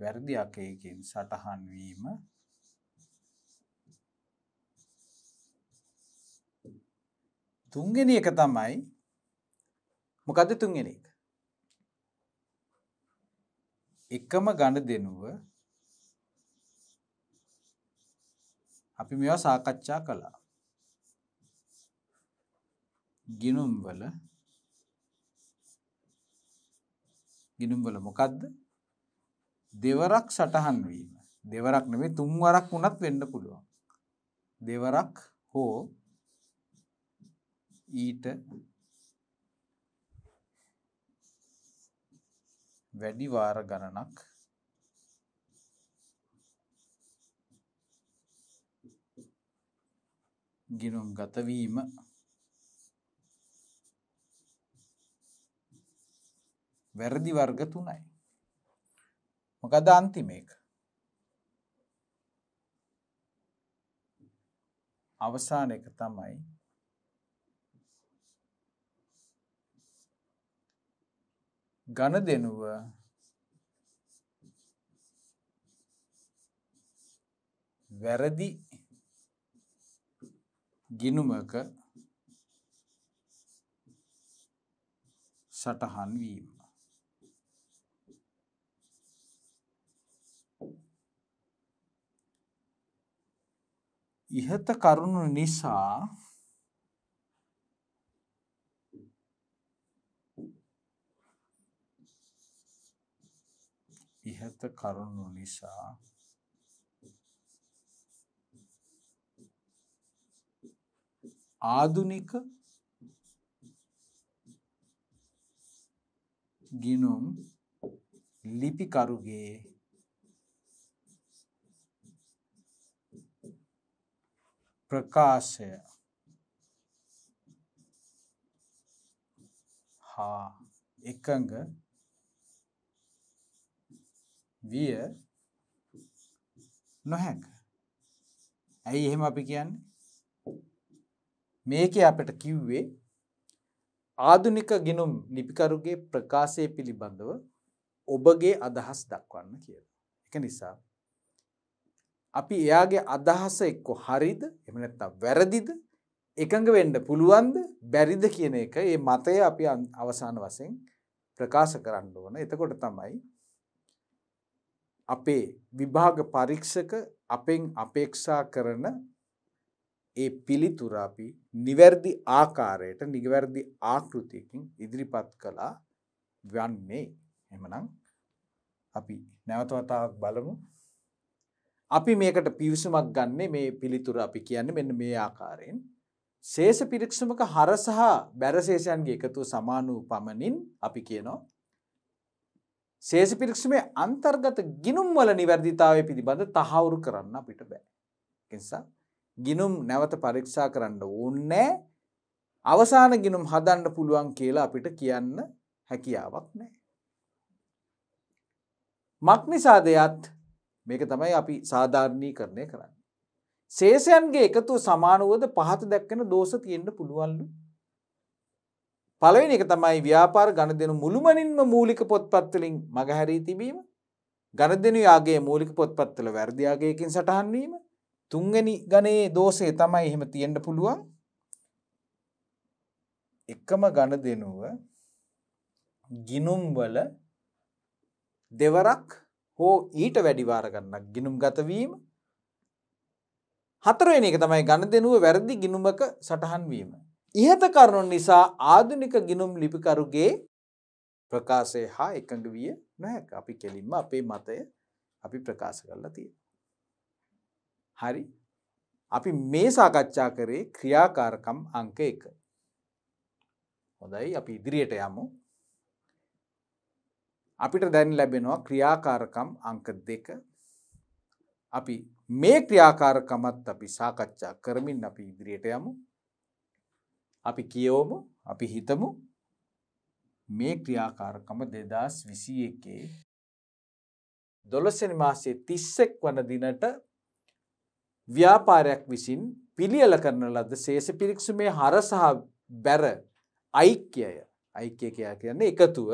වැරදි අකයකින් සටහන් වීම තුන්වෙනි එක තමයි මොකද තුන්වෙනි එක එකම ගණ දෙනුව අපි මේවා සාකච්ඡා කළා ගිනුම්වල ගිනුම්වල මොකද්ද දෙවරක් සටහන් වීම දෙවරක් නෙමේ තුන්වරක් වුණත් වෙන්න පුළුවන් දෙවරක් හෝ ඊට වැඩි වාර ගණනක් ගිනුම් ගතවීම වැරදි වර්ග තුනයි මොකද අන්තිම එක. අවසාන එක තමයි ඝන දෙනුව වැරදි ගිනුමක සටහන් වීම ඉහත කරුණු නිසා ඉහත කරුණු නිසා ආදුනික ගිනුම් ලිපිකරුගේ ප්‍රකාශය හා එකඟ විය නොහැක. ඇයි එහෙම අපි කියන්නේ? මේක අපට කිව්වේ ආධුනික ගිනුම් ලිපිකරුගේ ප්‍රකාශය පිළිබඳව ඔබගේ අදහස් දක්වන්න කියලා. එක නිසා අපි එයාගේ අදහස එක්ක හරිද එහෙම නැත්නම් වැරදිද එකඟ වෙන්න පුළුවන්ද බැරිද කියන එක මේ මතය අපි අවසාන වශයෙන් ප්‍රකාශ කරන්න ඕන. එතකොට තමයි අපේ විභාග පරීක්ෂක අපෙන් අපේක්ෂා කරන ඒ පිළිතුර අපි නිවැරදි ආකාරයට නිවැරදි ආකෘතියකින් ඉදිරිපත් කළා වන්නේ. එහෙමනම් අපි නැවත වතාවක් බලමු අපි මේකට පිවිසුමක් ගන්නේ මේ පිළිතුර අපි කියන්න මෙන්න මේ ආකාරයෙන්. සේෂ පිරික්ෂමක හර සහ බැරශේෂයන්ගේ එකතු සමානූ පමණින් අපි කියනවා. සේෂ පිරික්ෂමේ අන්තර්ගත ගිනුම්වල නිවැරදිතාවය පිළිබඳ තහවුරු කරන්න අපිට බෑ. නිසා ගිනුම් නැවත පරීක්ෂා කරන්න ඕන්නෑ අවසාන ගිනුම් හදන්න පුළුවන් කියලා අපිට කියන්න හැකියාවක් නෑ. මක් නිසාදයත් මේක තමයි අපි සාධාරණීකරණය කරන්න. සේෂයන්ගේ එකතු සමානුවද පහත දැක්කෙන දෝෂ තියෙන්ට පුළුවන්ලු. පළවෙනි එක තමයි ව්‍යාපාර ගණදෙනු මුළුමනින්ම මූලික පොත්පත්වලින් මගහැරී තිබීම ගණදෙනු යාගේ මූලික පොත්පත්වල වැරදියාගයකින් සටහන් වීම තුන්වෙනි ගණයේ දෝෂය තමයි එහෙම තියෙන්න පුළුවන් එකම ගණදෙනුව ගිනුම්වල දෙවරක් හෝ ඊට වැඩිවාර ගන්නක් ගිනුම් ගතවීම හතරවෙනි එක තමයි ගණ දෙනුව වැරදි ගිනුමක සටහන් වීම. ඉහත කරුණු නිසා ආධුනික ගිනුම් ලිපිකරුගේ ප්‍රකාශය හා එකඟ විය නොහැක. අපි කෙලින්ම අපේ මතය අපි ප්‍රකාශ කරලා තියෙනවා. හරි. අපි මේ සාකච්ඡා කරේ ක්‍රියාකාරකම් අංක 1. හොඳයි අපි ඉදිරියට යමු. අපිට දැන් ලැබෙනවා ක්‍රියාකාරකම් අංක දෙක අපි මේ ක්‍රියාකාරකමත් අපි සාකච්ඡා කරමින් අපි ඉදිරියට යමු අපි කියවමු අපි හිතමු මේ ක්‍රියාකාරකම දෙදස් විසි එකේ දොළසනි මාසේ තිස්සෙක් වන දිනට ව්‍යාපාරයක් විසින් පිළියල කරන ලද සේෂ පිරික්සුමේ හර සහ බැර අයික්‍යය අයික්‍ය කියයා කියන්නේ එකතුව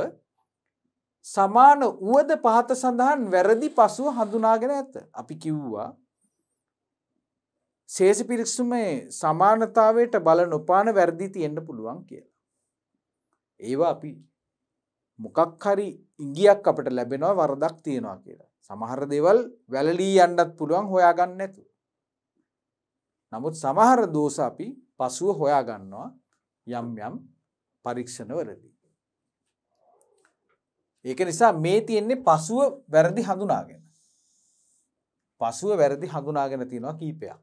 සමාන උවද පහත සඳහන් වැරදි පසුව හඳුනාගෙන ඇත. අපි කිව්වා සේසි පිරික්සුමේ සමානතාවයට බල නොපාන වැරදි තියෙන්න්න පුළුවන් කියලා. ඒවා අපි මොකක් හරි ඉගියක් අපට ලැබෙනවා වරදක් තියෙනවා කියලා. සමහර දෙවල් වැලලී යන්නත් පුළුවන් හොයාගන්න ඇතු. නමුත් සමහර දෝස අපි පසුව හොයාගන්නවා යම් යම් පරීක්ෂණවලදී. ඒක නිසා මේ තියෙන්නේ පසුව වැරදි හඳුනාගෙන. පසුව වැරදි හඳුනාගෙන තියෙනවා කීපයක්.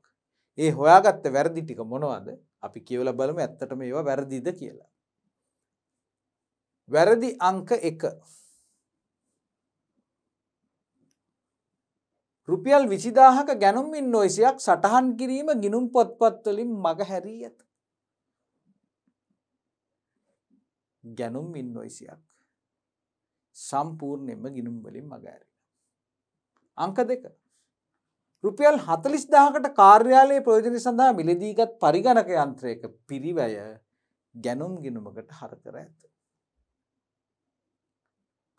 ඒ හොයාගත්ත වැරදි ටික මොනවද? අපි කියවලා බලමු ඇත්තටම ඒවා වැරදිද කියලා. වැරදි අංක 1. රුපියල් 20000ක ගැනුම් ඉන්වොයිසයක් සටහන් කිරීම ගිණුම් පොත්පත් වලින් මගහැරී ඇත. ගැනුම් ඉන්වොයිසයක් සම්පූර්ණයෙන්ම ගිනුම් වලින් මගෑරෙන. අංක දෙක. රුපියල් හතලිස් දාහකට කාර්යාලයේ ප්‍රයෝජනය සඳහා මිලදීගත් පරිගණක යන්ත්‍රයක පිරිවැය ගැනුම් ගිනුමකට හර කර ඇත.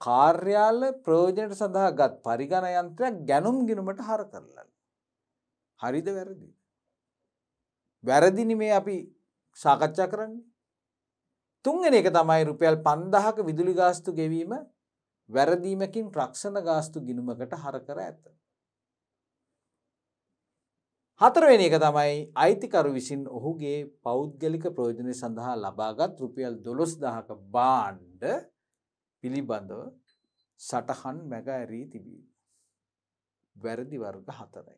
කාර්යාල ප්‍රයෝජනයට සඳහා ගත් පරිගණ යන්ත්‍රයක් ගැනුම් ගිනුමට හර කරලන්න. හරිද වැරදි. වැරදිනි මේ අපි සාකච්ඡා කරන්නේ. තුන්ගෙන එක තමයි රුපියල් පන්දහක විදුලි ගාස්තු ගෙවීම වැරදීමකින් රක්ෂණ ගාස්තු ගිනුමකට හරකර ඇත. හතරවෙනි එක තමයි අයිතිකරු විසින් ඔහුගේ පෞද්ගලික ප්‍රයෝජනය සඳහා ලබාගත් රුපියල් දොළොස් දහක බාණ්ඩ පිළිබඳව සටහන් මැග ඇරී තිබී. වැරදි වර්ග හතරයි.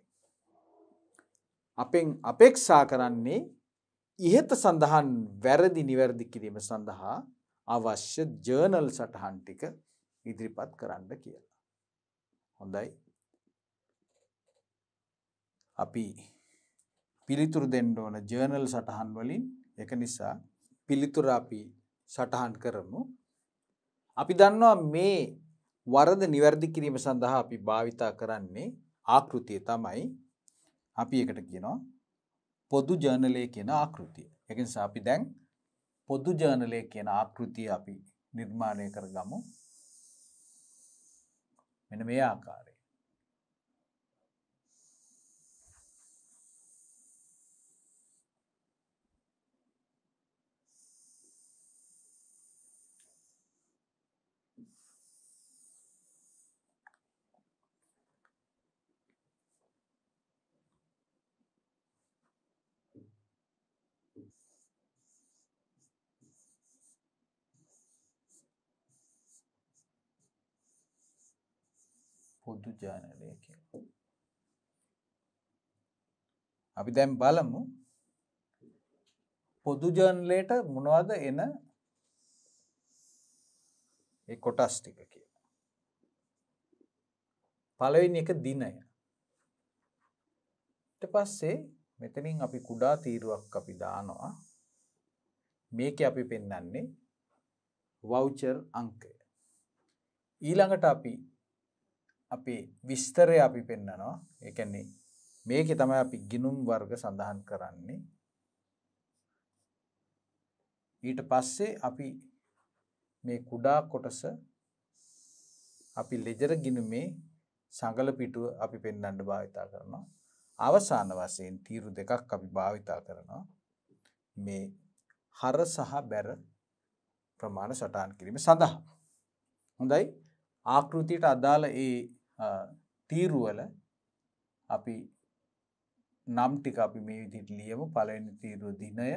අපෙන් අපේක්ෂා කරන්නේ ඉහත සඳහන් වැරදි නිවැරදි කිරීම සඳහා අවශ්‍ය ජර්නල් සටහන් ටික ඉදිරිපත් කරන්න කියලා. හොඳයි. අපි පිළිතුරු දෙන්න ඕන ජර්නල් සටහන් වලින් ඒක නිසා පිළිතුර අපි සටහන් කරමු. අපි දන්නවා මේ වරද නිවැරදි කිරීම සඳහා අපි භාවිතා කරන්නේ ආකෘතිය තමයි. අපි එකට කියනවා පොදු ජර්නලය කියන ආකෘතිය. ඒ නිසා අපි දැන් පොදු ජර්නලය කියන ආකෘතිය අපි නිර්මාණය කරගමු. මෙන මේ ආකාරය අතුජානනය කියලා. අපි දැන් බලමු පොදු ජර්නලයට මොනවද එන ඒ කොටස් ටික කියලා. පළවෙනි එක දිනය. ඊට පස්සේ මෙතනින් අපි කුඩා තීරුවක් අපි දානවා. මේකේ අපි පෙන්වන්නේ වවුචර් අංකය. ඊළඟට අපි අපි විස්තරය අපි පෙන්නනවා එකන්නේ මේක තමයි අපි ගිනුම් වර්ග සඳහන් කරන්නේ ඊට පස්සේ අපි මේ කුඩා කොටස අපි ලෙජර ගිනුමේ සඟල පිටුව අපි පෙන්වන්න භාවිතා කරනවා අවසාන වශයෙන් තීරු දෙකක් අපි භාවිතා කරනවා මේ හර සහ බැර ප්‍රමාණ සටහන් කිරීම සඳහා හොඳයි ආකෘතියට අදාළ ඒ තීරුවල අපි නම් ටික අපි මේ විදිහට ලියමු පළවෙනි තීරුව දිනය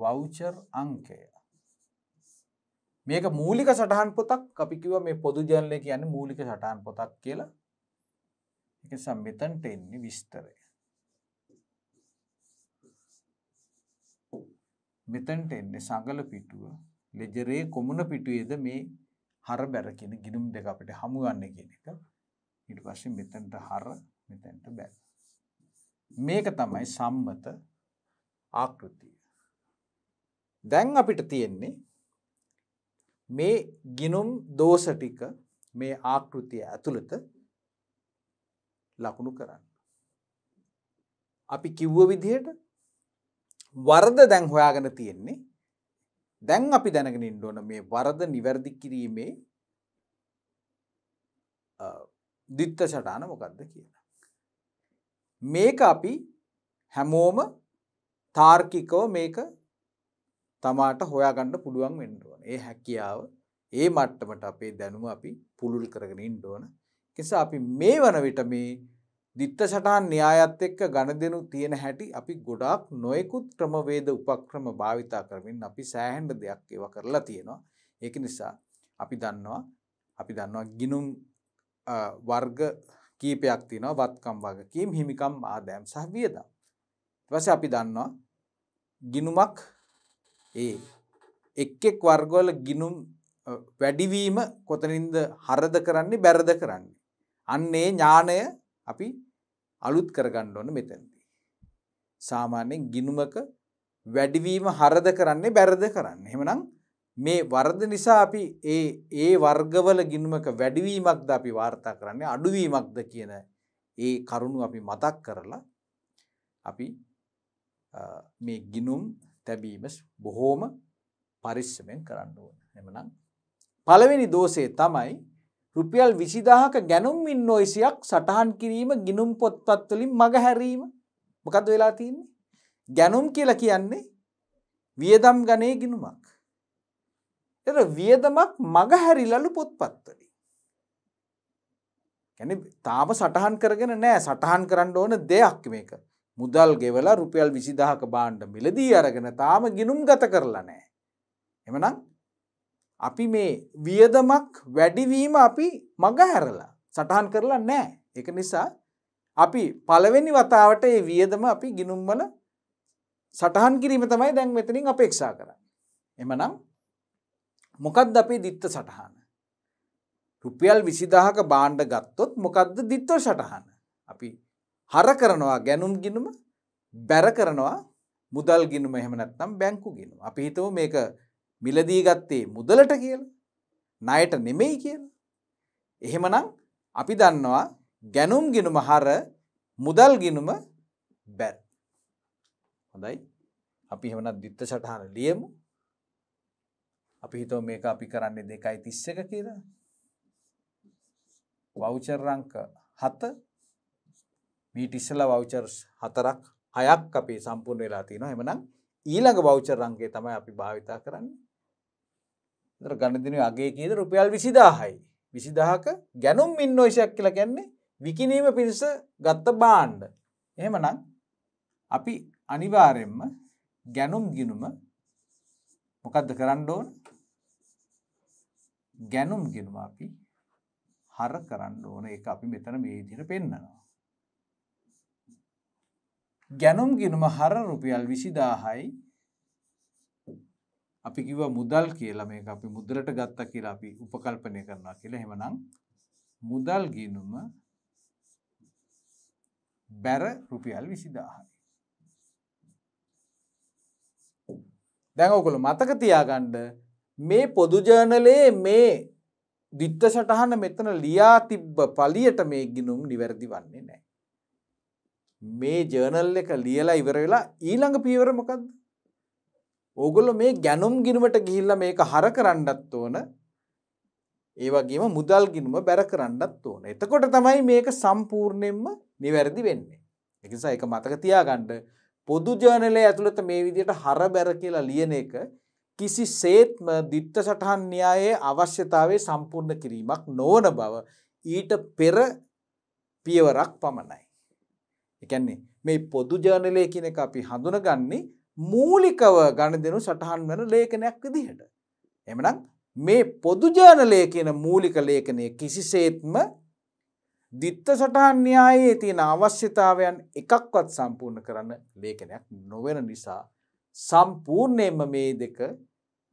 වවුචර් අංකය මේක මූලික සටහන් පොතක් අපි කිව්වා මේ පොදු ජනලය කියන්නේ මූලික සටහන් පොතක් කියලා ඒක නිසා මෙතනට එන්නේ විස්තරය මෙතනට එන්නේ සඟල පිටුව ලෙජරේ කොමුණ පිටුවේද මේ හර බැර කියන ගිනුම් දෙක අපිට හමුවන්න කියන එක ඊට පස්සේ මෙතනට හර මෙතැන්ට බැල්. මේක තමයි සම්මත ආකෘතිය. දැන් අපිට තියෙන්නේ මේ ගිනුම් දෝෂ ටික මේ ආකෘතිය ඇතුළත ලකුණු කරන්න. අපි කිව්ව විදිහට වරද දැන් හොයාගෙන තියෙන්නේ දැන් අපි දැනගෙනින් ඕන මේ වරද නිවැරදි කිරීමේ දිත්ත සටාන මොකක්ද කියලා. මේක අපි හැමෝම තාර්කිකව මේක තමාට හොයාගණ්ඩ පුළුවන් වෙන්ඩුවන ඒ හැකියාව ඒ මට්ටමට අපේ දැනුම අපි පුළුල් කරගෙන ඉන්ඩෝන කෙස අපි මේ වන විට මේ දිත්ත සටහන් න්‍යායත් එක්ක ගණදෙනු තියෙන හැටි අපි ගොඩාක් නොයෙකුත් ක්‍රමවේද උපක්‍රම භාවිතා කරමින් අපි සෑහෙන්ඩ දෙයක් ඒව කරලා තියෙනවා. ඒක නිසා අපි දන්නවා අපි දන්නවා ගිනුම් වර්ග කීපයක් තිනවා වත්කම් වගකීම් හිමිකම් ආදෑම් සහ වියදම්. වස අපි දන්නවා ගිනුමක් ඒ එක් එක් වර්ගවල ගිනුම් වැඩිවීම කොතනින්ද හරද කරන්නේ බැරද කරන්නේ. අන්නේ ඥානය අපි අලුත් කරගන්න ඕන මෙතැනදී. සාමාන්‍යයෙන් ගිනුමක වැඩිවීම හරද කරන්නේ බැරද කරන්න. එහෙමනම් මේ වර්ධ නිසා අපි ඒ ඒ වර්ගවල ගිනුමක වැඩිවීමක්ද අපි වාර්තා කරන්නේ අඩුවීමක්ද කියන ඒ කරුණු අපි මතක් කරලා අපි මේ ගිනුම් තැබීම බොහෝම පරිස්සමෙන් කරන්න ඕන. එමනම් පළවෙනි දෝෂය තමයි රුපියල් විසිදාහක ගැනුම් ඉන්නෝයිසියක් සටහන් කිරීම ගිනුම් පොත්පත්වලින් මඟ හැරීම මොකද වෙලා තියන්නේ. ගැනුම් කියල කියන්නේ වියදම් ගනය ගිනුමක්. එ වියදමක් මඟ හැරිලලු පොත්පත්වලින්. ගැන තාම සටහන් කරගෙන නෑ සටහන් කරන්න ඕන දෙයක් මේක. මුදල් ගෙවලා රුපියල් විසිදාහක බාණ්ඩ මිලදී අරගෙන තාම ගිනුම් ගත කරලා නෑ. එමනම් අපි මේ වියදමක් වැඩිවීම අපි මගහැරලා සටහන් කරලා නෑ එක නිසා අපි පළවෙනි වතාවට ඒ වියදම අපි ගිනුම්වල සටහන් කිරීම තමයි දැන් මෙතනින් අපේක්ෂා කර. එමනම් මොකක්ද අපේ දිත්ත සටහන. රුපියල් විසිදාහක බාණ්ඩ ගත්තොත් මොකක්ද දිත්ව සටහන. අපි හර කරනවා ගැනුම් ගිනුම බැර කරනවා මුදල් ගිනුම එහෙම නැත්නම් බැංකු ගිනුම. අපි හිතව මේක මිලදී ගත්තේ මුදලට කියල ණයට නෙමෙයි කියල. එහෙමනම් අපි දන්නවා ගැනුම් ගිනුම හර මුදල් ගිනුම බැර්. හොඳයි අපි හෙමනත් දිත්ත සටහන ලියමු අපි හිතෝ මේක අපි කරන්නේ දෙකයි තිස්ස එක කියලා වෞචර්රංක හත මීටිස්සල වෞචර් හතරක් හයක් අපේ සම්පූර්ණ වෙලා තියෙනවා එමනම් ඊළඟ වෞචර් රංගේ තමයි අපි භාවිතා කරන්නේ දර ගණදින අගේ කියද රුපියල් විසිදාහයි. විසිදාහක ගැනුම් මින්ෝෂයක් කියලා කැන්නේ විකිනීම පිරිස ගත්ත බාණ්ඩ. එහෙමනම් අපි අනිවාරෙන්ම ගැනුම් ගිනුම මොකක්ද කරන්න ඕන ගැනුම් ගෙනුම අපි හර කරන්න ඕන එක අපි මෙතන මේ දින පෙන්න්නනවා. ගැනුම් ගිනුම හර රුපියල් විසිදාහයි අපි කිව මුදල් කියලා මේ අපි මුදලට ගත්ත කියලා අපි උපකල්පනය කරනවා කියලා හෙමනම් මුදල් ගිනුම බැර රුපියල් විසිදාහයි. දැන් ඔකුළු මතක තියාගණ්ඩ මේ පොදුජර්නලේ මේ දිත්ත සටහන මෙතන ලියා තිබ්බ පලියට මේ ගිනුම් නිවැරදි වන්නේ නෑ. මේ ජර්නල් එක ලියලා ඉවර වෙලා ඊළඟ පීවර මොකක්ද ඕගොල්ලෝ මේ ගැනුම් ගිණුමට ගිහිල්ලා මේක හර කරන්නත් ඕන. ඒ වගේම මුදල් ගිණුම බැර කරන්නත් ඕන. එතකොට තමයි මේක සම්පූර්ණයෙන්ම නිවැරදි වෙන්නේ. ඒ නිසා ඒක මතක තියාගන්න පොදු ජර්නලයේ ඇතුළත මේ විදිහට හර බැර කියලා ලියන එක කිසිසේත්ම ditth සටහන් න්‍යායයේ අවශ්‍යතාවයේ සම්පූර්ණ කිරීමක් නොවන බව ඊට පෙර පියවරක් පමණයි. ඒ කියන්නේ මේ පොදු ජර්නලය කියන එක අපි හඳුනගන්නේ මූලිකව ගණදනු සටහන් වන ලේඛනයක් විදිහට. එමනම් මේ පොදුජාන ලේකන මූලික ලේඛනය කිසිසේත්ම දිත්ත සටහන් න්‍යායේ තියෙන අවශ්‍යතාවයන් එකක්වත් සම්පූර්ණ කරන්න ලේඛනයක් නොවෙන නිසා සම්පූර්ණයෙන්ම මේ දෙක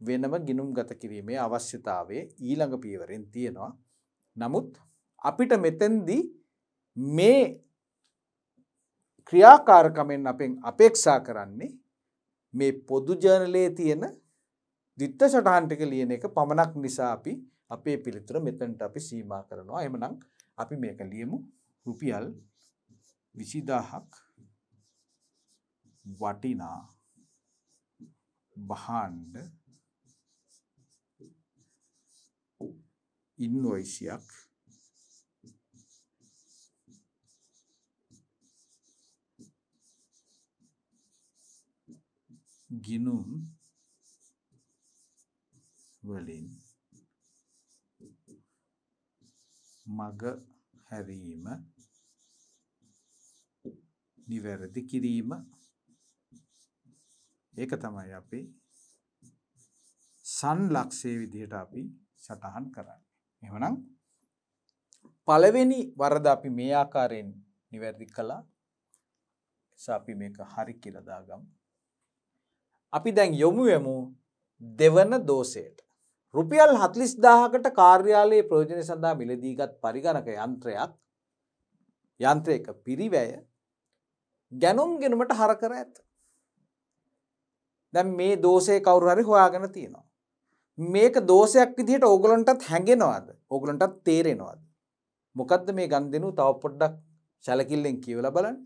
වෙනම ගිනුම් ගත කිරීමේ අවශ්‍යතාවේ ඊළඟ පියවරෙන් තියෙනවා. නමුත් අපිට මෙතැන්දී මේ ක්‍රියාකාරකමෙන් අපෙන් අපේක්ෂා කරන්නේ මේ පොදු ජර්නලයේ තියෙන ද්විත්ත සටහන් ටික ලියන එක පමණක් නිසා අපි අපේ පිළිතුර මෙතනට අපි සීමා කරනවා. එhmeනම් අපි මේක ලියමු රුපියල් 20000ක් වටිනා භාණ්ඩ ඉන්වොයිසියක් ගිනුම් වලින් මග හැරීම නිවැරදි කිරීම ඒක තමයි අපි සංලක්ෂයේ විදිහට අපි සටහන් කරන්නේ. එහෙමනම් පළවෙනි වරද අපි මේ ආකාරයෙන් නිවැරදි කළා. සාපි මේක හරි කියලා දාගමු. අපි දැන් යොමුයමු දෙවන දෝසයට. රුපියල් හත්ලිස් දාහකට කාර්යාලයේ ප්‍රෝජනය සඳහා මිලදීගත් පරිගණක යන්ත්‍රයක් යන්ත්‍රයක පිරිවැය ගැනුම් ගෙනුමට හර කර ඇත. දැන් මේ දෝසය කවුරු හරි හොයාගෙන තියෙනවා. මේක දෝසයක් විදිහට ඕගලන්ටත් හැඟෙනවාද ඕගලන්ටත් තේරෙනවාද. මොකක්ද මේ ගන්දෙනු තව පොඩ්ඩක් සැලකිල්ලෙන් කියවලා බලන්න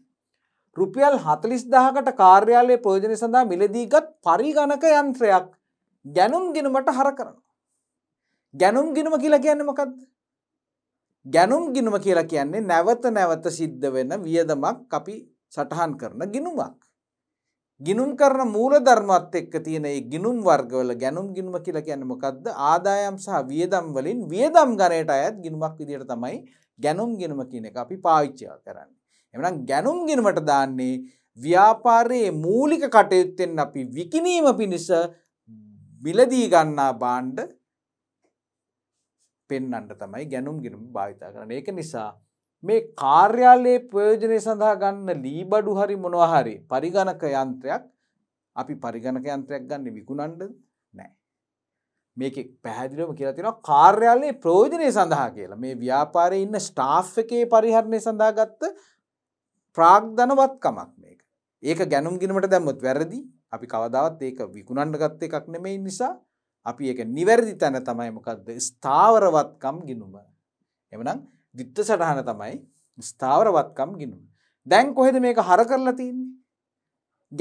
රුපියල් හතලිස් දහකට කාර්යාලය ප්‍රෝජනය සඳහා මිලදීගත් පරිගණක යන්ත්‍රයක් ගැනුම් ගිනුමට හර කරන. ගැනුම් ගිනුම කියලා කියන්න මොකක්ද. ගැනුම් ගිනුම කියලා කියන්නේ නැවත නැවත සිද්ධ වෙන වියදමක් අපි සටහන් කරන ගිනුමක්. ගිනුම් කරන මූල ධර්මත් එක්ක තියෙන ඒ ගිනුම් වර්ගවල ගැනුම් ගිනුම කියලා කියන්නේ මොකද්ද? ආදායම් සහ වියදම් වලින් වියදම් ගණයට අයත් ගිනුමක් විදිහට තමයි ගැනුම් ගිනුම කියන එක අපි පාවිච්චි කරන්නේ. එමනම් ගැනුම් ගෙනමට දාන්නේ ව්‍යාපාරයේ මූලික කටයුත්තෙන් අපි විකිනීම පිණිස මිලදී ගන්නා බාණ්ඩ පෙන්නන්ට තමයි ගැනුම් ගෙනුම් භාවිතා කරන ඒක නිසා මේ කාර්යාලයේ ප්‍රයෝජනය සඳහා ගන්න ලීබඩු හරි මොනවහරි පරිගණක යන්ත්‍රයක් අපි පරිගණක යන්ත්‍රයක් ගන්න විකුණන්ඩ නෑ. මේක පැහැදිලම කියලා තිෙන කාර්යාලයේ ප්‍රෝජනය සඳහා කියලා මේ ව්‍යාපාරය ඉන්න ස්ටාෆ් එකේ පරිහරණය සඳහාගත්ත ප්‍රාග්ධනවත්කමක් මේක ඒක ගැනුම් ගිනීමට දැම්මොත් වැරදි අපි කවදාවත් ඒක විකුණන්න ගත්ත එකක් නෙමෙයි නිසා අපි ඒක නිවැරදි තැන තමයි මොකක්ද ස්ථාවරවත්කම් ගිනුම. එමනම් දිත්ත සටහන තමයි ස්ථාවරවත්කම් ගිනුම. දැන් කොහෙද මේක හර කරලා තියන්නේ.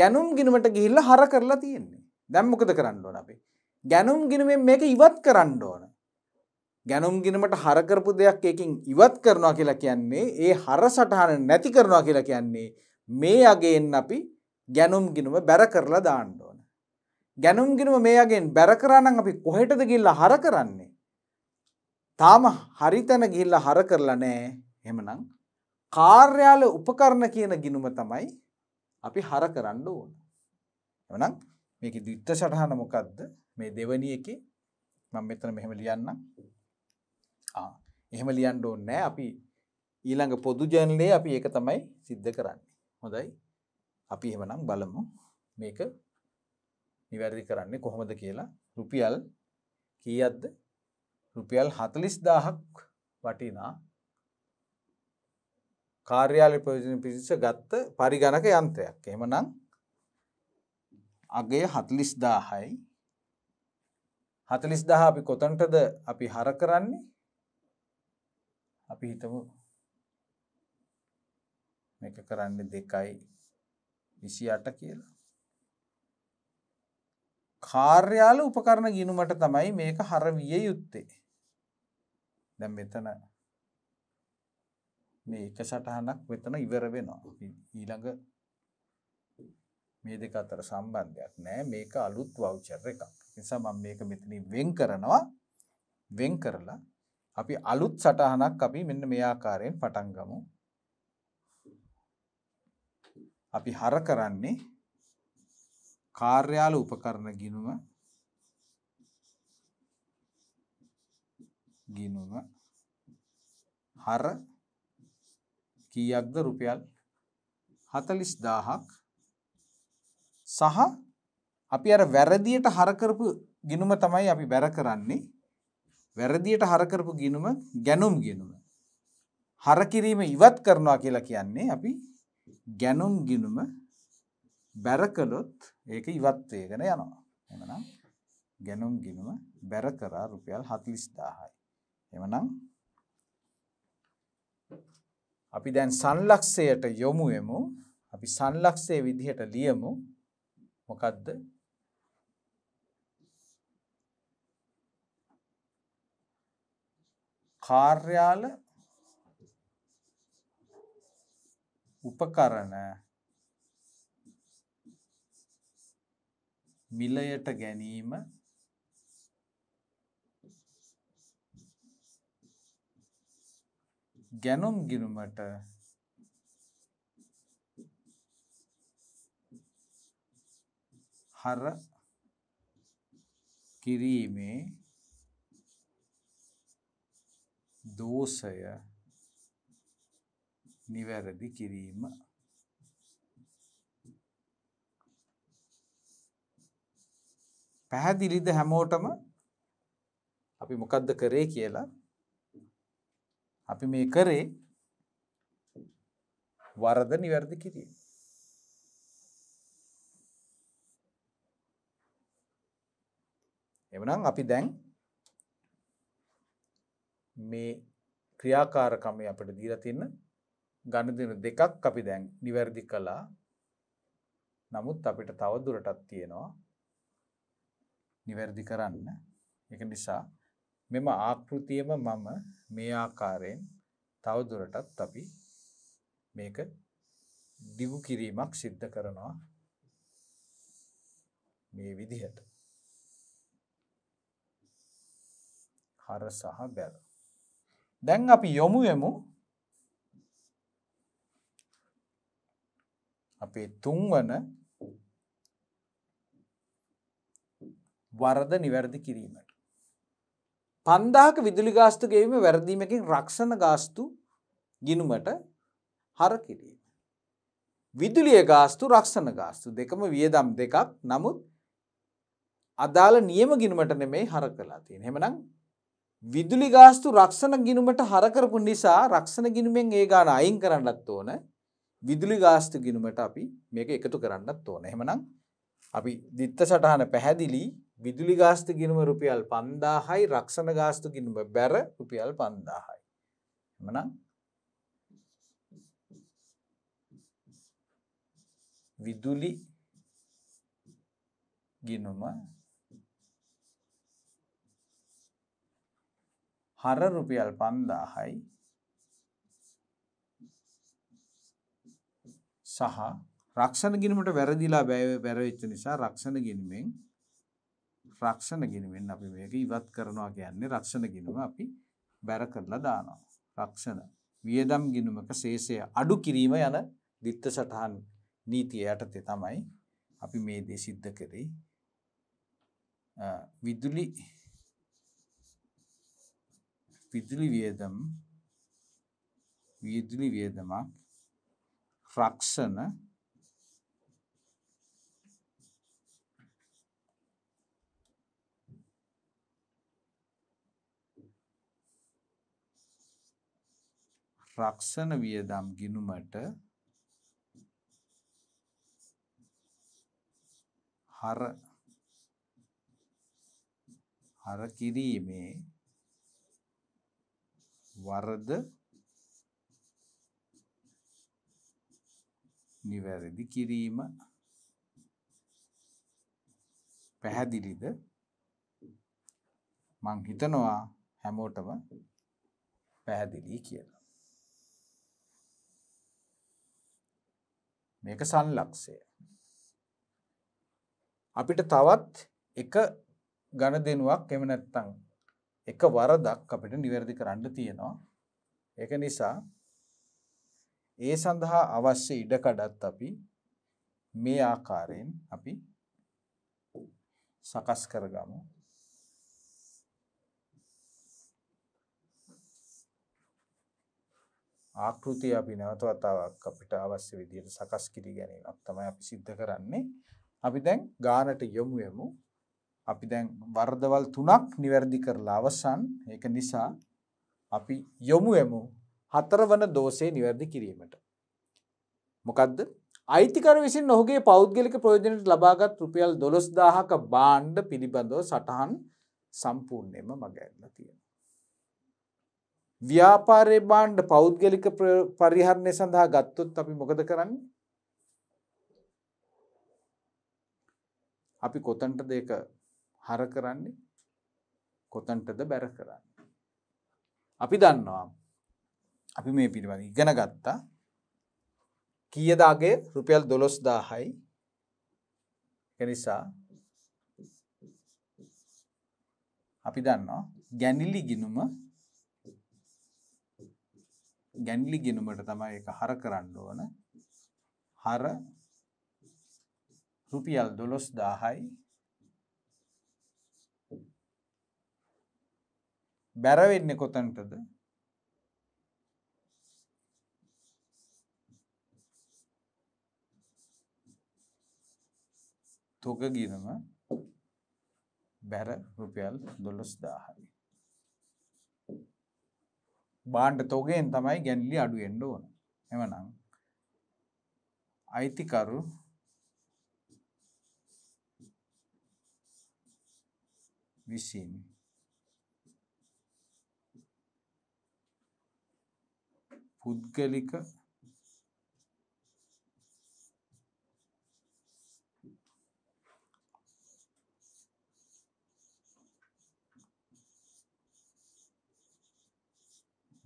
ගැනුම් ගිනුමට ගිහිල්ල හර කරලා තියෙන්නේ. දැම්මොකද කරන්න ඕන අපේ. ගැනුම් ගිනුවෙන් මේක ඉවත් කරන්න ඕන. ගැනුම් ගිනමට හරකරපු දෙයක් එකින් ඉවත් කරනවා කියලා කියන්නේ ඒ හර සටහන නැති කරනවා කියලා කියන්නේ මේ අගෙන් අපි ගැනුම් ගිනුම බැර කරලා දාන්න ඕන. ගැනුම් ගිනුම මේ අගෙන් බැර කරා නම් අපි කොහෙටද ගිහිල්ලා හර කරන්නේ? තාම හරිතන ගිහිල්ලා හර කරලා නැහැ. එහෙමනම් කාර්යාල උපකරණ කියන ගිනුම තමයි අපි හර කරන්න ඕන. එවනම් මේක ද්විත්ව සටහන මොකක්ද? මේ දෙවැනි එකේ මම මෙතන මෙහෙම ලියන්නම්. එහෙම ලියන්න ඕනේ නැහැ අපි ඊළඟ පොදු ජර්නලේ අපි ඒක තමයි सिद्ध කරන්නේ. හොඳයි. අපි එහෙමනම් බලමු මේක නිවැරදි කරන්නේ කොහොමද කියලා. රුපියල් කීයක්ද? රුපියල් 40000ක් වටිනා කාර්යාලය ප්‍රයෝජන පිණිස ගත්ත පරිගණක යන්ත්‍රයක්. එහෙමනම් අගය 40000යි 40000 අපි කොතනටද අපි හර කරන්නේ? අපි හිතමු මේක කරන්නේ 2යි 28 කියලා. කාර්යාල උපකරණ ගිණුමට තමයි මේක හරවිය යුත්තේ. දැන් මෙතන මේ එක සටහනක් මෙතන ඉවර වෙනවා. ඊළඟ මේ දෙක අතර සම්බන්ධයක් නෑ. මේක අලුත් වවුචර් එකක්. නිසා මම මේක මෙතනින් වෙන් කරනවා. වෙන් කරලා අපි අලුත් සටහනක් අපි මෙන්න මේ ආකාරයෙන් පටන් ගමු. අපි හර කරන්නේ කාර්යාල උපකරණ ගිණුම ගිණුම හර කීයක්ද රුපියල් 40000ක් සහ අපි අර වැරදියට හර කරපු ගිණුම තමයි අපි බැර කරන්නේ වැරදියට හරකරපු ගිනුම ගැනුම් ගිනුම. හරකිරීම ඉවත් කරනවා කියලා කියන්නේ අපි ගැනුම් ගිනුම බැරකලොත් ඒක ඉවත්වේගෙන යනවා. එමනම් ගැනුම් ගිනුම බැර කරා රුපියල් හතලිස් දාහයි. එමනම් අපි දැන් සංලක්ෂයට යොමුයමු අපි සංලක්ෂය විදිහට ලියමු මොකක්ද කාර්යාල උපකරණ මිලයට ගැනීම ගැනුම් ගිනුමට හර කිරීමේ දෝෂය නිවැරදි කිරීම පැහැදිලිද හැමෝටම අපි මොකක්ද කරේ කියලා අපි මේ කරේ වරද නිවැරදි කිරීම එමනම් අපි දැන් මේ ක්‍රියාකාරකමය අපට දීලා තින්න ගණදින දෙකක් අපි දැන් නිවැරදි කළා. නමුත් අපිට තව දුරටත් තියෙනවා නිවැරදි කරන්න. ඒක නිසා මෙම ආකෘතියම මම මේ ආකාරයෙන් තව දුරටත් අපි මේක දිගු කිරීමක් සිද්ධ කරනවා මේ විදිහට. හර සහ බැල දැන් අපි යොමුයමු අපේ තුන්වන වරද නිවැරදි කිරීමට. පන්දාහක විදුලි ගාස්තු ගෙවීම වැරදීමකින් රක්ෂණ ගාස්තු ගිනුමට හර කිරීම. විදුලිය ගාස්තු රක්ෂණ ගාස්තු දෙකම වියදම් දෙකක් නමුත් අදාළ නියම ගිනුමට නෙමෙයි හර කලා තියෙන හෙමනම් විදුලි ගාස්තු රක්ෂණ ගිණුමට හරකරපු නිසා රක්ෂණ ගිණුමෙන් ඒ ගාන අයින් කරන්නත් ඕන විදුලි ගාස්තු ගිණුමට අපි මේක එකතු කරන්නත් ඕන එහෙමනම් අපි දිත්ත සටහන පැහැදිලි විදුලි ගාස්තු ගිණුම රුපියල් 5000යි රක්ෂණ ගාස්තු ගිණුම බැර රුපියල් 5000යි එහෙමනම් විදුලි ගිණුම හර රුපියල් පන්දාහයි සහ රක්ෂණ ගිනීමට වැරදිලා බැරවෙච්ච නිසා රක්ෂණ ගිනීමෙන් රක්ෂණ ගිනීමෙන් අපි මේක ඉවත් කරනවා කියන්නේ රක්ෂණ ගිනුම අපි බැර කරලා දානවා රක්ෂණ වියදම් ගිනුමක ශේෂය අඩු කිරීම යන දිත්ත සටහන් නීතිය යටතේ තමයි අපි මේ දේ සිද්ධ කරේ විදුලි විදුලි වියදම් විදුලි වියදමක් රක්ෂණ රක්ෂණ වියදම් ගිණුමට හර හර කිරීමේ වරද නිවැරදි කිරීම පැහැදිලිද මං හිතනවා හැමෝටම පැහැදිලි කියලා. මේක සංලක්ෂය. අපිට තවත් එක ගණ දෙනුවක් එම නැත්තං එක වරදක් අපිට නිවැරදි කරන්න තියෙනවා. ඒක නිසා ඒ සඳහා අවශ්‍ය ඉඩකඩත් අපි මේ ආකාරයෙන් අපි සකස් කරගමු. ආකෘතිය අපි නැවත වතාවක් අපිට අවශ්‍ය විදිහට සකස් කිරි ගැනීමක් තමයි අපි සිද්ධ කරන්නේ. අපි දැන් ගානට යොමු වෙමු. අපි දැන් වර්දවල් තුනක් නිවැරදි කරලා අවසන් ඒක නිසා අපි යොමු යමු හතරවන දෝෂේ නිවැරදි කිරීමට. මොකද්ද? අයිතිකර විසින් ඔහුගේ පෞද්ගලික ප්‍රයෝජනයට ලබාගත් රුපියල් 12000ක බාණ්ඩ පිළිබඳව සටහන් සම්පූර්ණයෙන්ම මගහැරලා තියෙනවා. ව්‍යාපාරයේ බාණ්ඩ පෞද්ගලික පරිහරණය සඳහා ගත්තොත් අපි මොකද කරන්නේ? අපි කොතනටද ඒක හර කරන්නේ කොතන්ටද බැර කරන්න. අපි දන්නවා අපි මේ පිළිබඳ ඉගෙන ගත්තා කියදාගේ රුපියල් දොළොස් දාහයි එනිසා අපි දන්නවා ගැනිලි ගිනුම ගැන්ලි ගිනුමට තමයි එක හර කරන්න ඕන හර රුපියල් දොළොස් දාහයි බැරවෙන්නේ කොතනටද තොග ගිනම බැර රුපියල් දොළොස් දාහයි. බාණ්ඩ තෝගෙන් තමයි ගැන්ලි අඩු එන්න ඕන එමනම් අයිතිකරු විසින් පුද්ගලික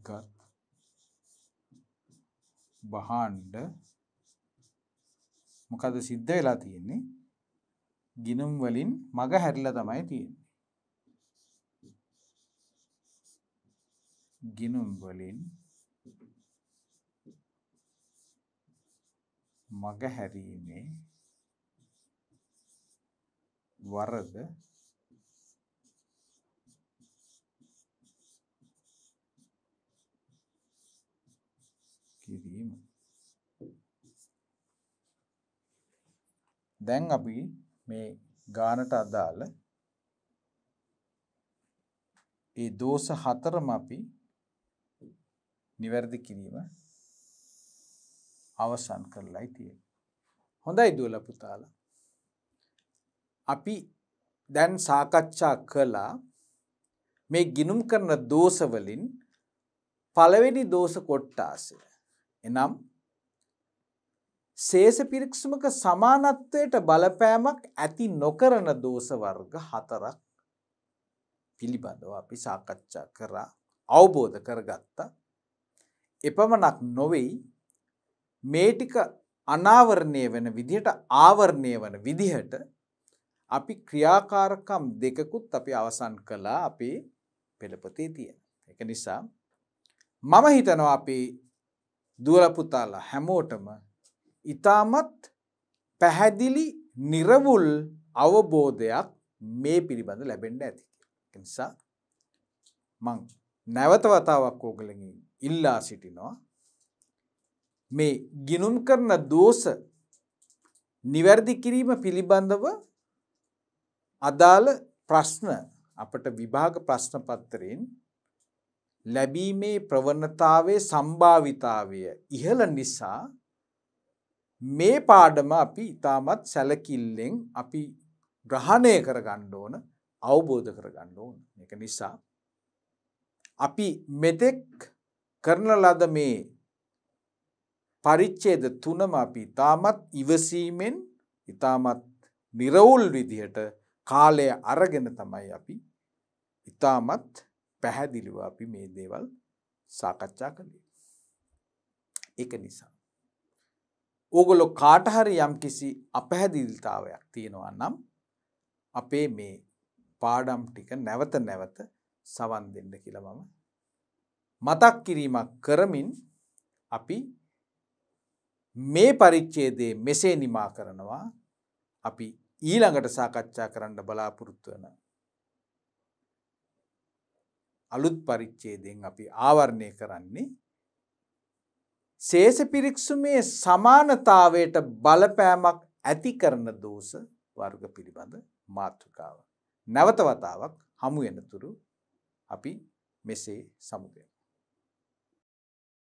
ගත් බහාණ්ඩ මොකද සිද්ධ වෙලා තියෙන්නේ ගිනුම් වලින් මග හැරිලා තමයි තියෙන්නේ ගිනුම් වලින් මග හැරීමේ වරද කිරීම දැන් අපි මේ ගානට අදාළ ඒ දෝෂ හතරම අපි නිවැරදි කිරීම අවසන් කරලායි තිය. හොඳයි දුවල පුතාල. අපි දැන් සාකච්ඡා කළා මේ ගිනුම් කරන දෝසවලින් පළවෙනි දෝස කොට්ටාසය. එනම් සේස පිරික්ෂමක සමානත්වයට බලපෑමක් ඇති නොකරන දෝස වර්ග හතරක් පිළිබඳව අපි සාකච්ඡා කරා අවබෝධ කරගත්තා. එපමණක් නොවෙයි මේ ටික අනාවරණය වෙන විදිහට ආවරණය වන විදිහට අපි ක්‍රියාකාරකම් දෙකකුත් අපි අවසන් කළා අපේ පෙළපතේ තියෙන. එක නිසා මම හිතනවා අපි දුවලපුතාලා හැමෝටම ඉතාමත් පැහැදිලි නිරවුල් අවබෝධයක් මේ පිළිබඳ ලැබෙන්ඩ ඇති. නිසා මං නැවත වතාවක් ඕගලගින් ඉල්ලා සිටිනවා මේ ගිනුම් කරන දෝෂ නිවැරදි කිරීම පිළිබඳව අදාළ ප්‍රශ්න අපට විභාග ප්‍රශ්න පත්තරෙන් ලැබීමේ ප්‍රවණතාවේ සම්භාවිතාවය ඉහළ නිසා මේ පාඩම අපි ඉතාමත් සැලකිල්ලෙන් අපි ග්‍රහණය කරගන්න ඕන අවබෝධ කරගන්න ඕන එක නිසා අපි මෙතෙක් කරන ලද මේ පරිච්ඡේද 3ම අපි ඊටමත් ඉවසීමෙන් ඊටමත් නිර්වුල් විදිහට කාලය අරගෙන තමයි අපි ඊටමත් පැහැදිලිව අපි මේ දේවල් සාකච්ඡා කළේ. ඒක නිසා ඕගොල්ලෝ කාට හරි යම්කිසි අපැහැදිලිතාවයක් තියෙනවා නම් අපේ මේ පාඩම් ටික නැවත නැවත සවන් දෙන්න කියලා මම මතක් කිරීමක් කරමින් අපි මේ පරිච්චේදේ මෙසේ නිමා කරනවා අපි ඊළඟට සාකච්ඡා කරන්න බලාපොරොත්තු වන අලුත් පරිච්චේදෙන් අපි ආවරණය කරන්නේ සේස පිරික්සුමේ සමානතාවයට බලපෑමක් ඇති කරන දෝස වර්ග පිළිබඳ මාතෘකාව. නැවත වතාවක් හමුවෙනතුරු අපි මෙසේ සමුදය.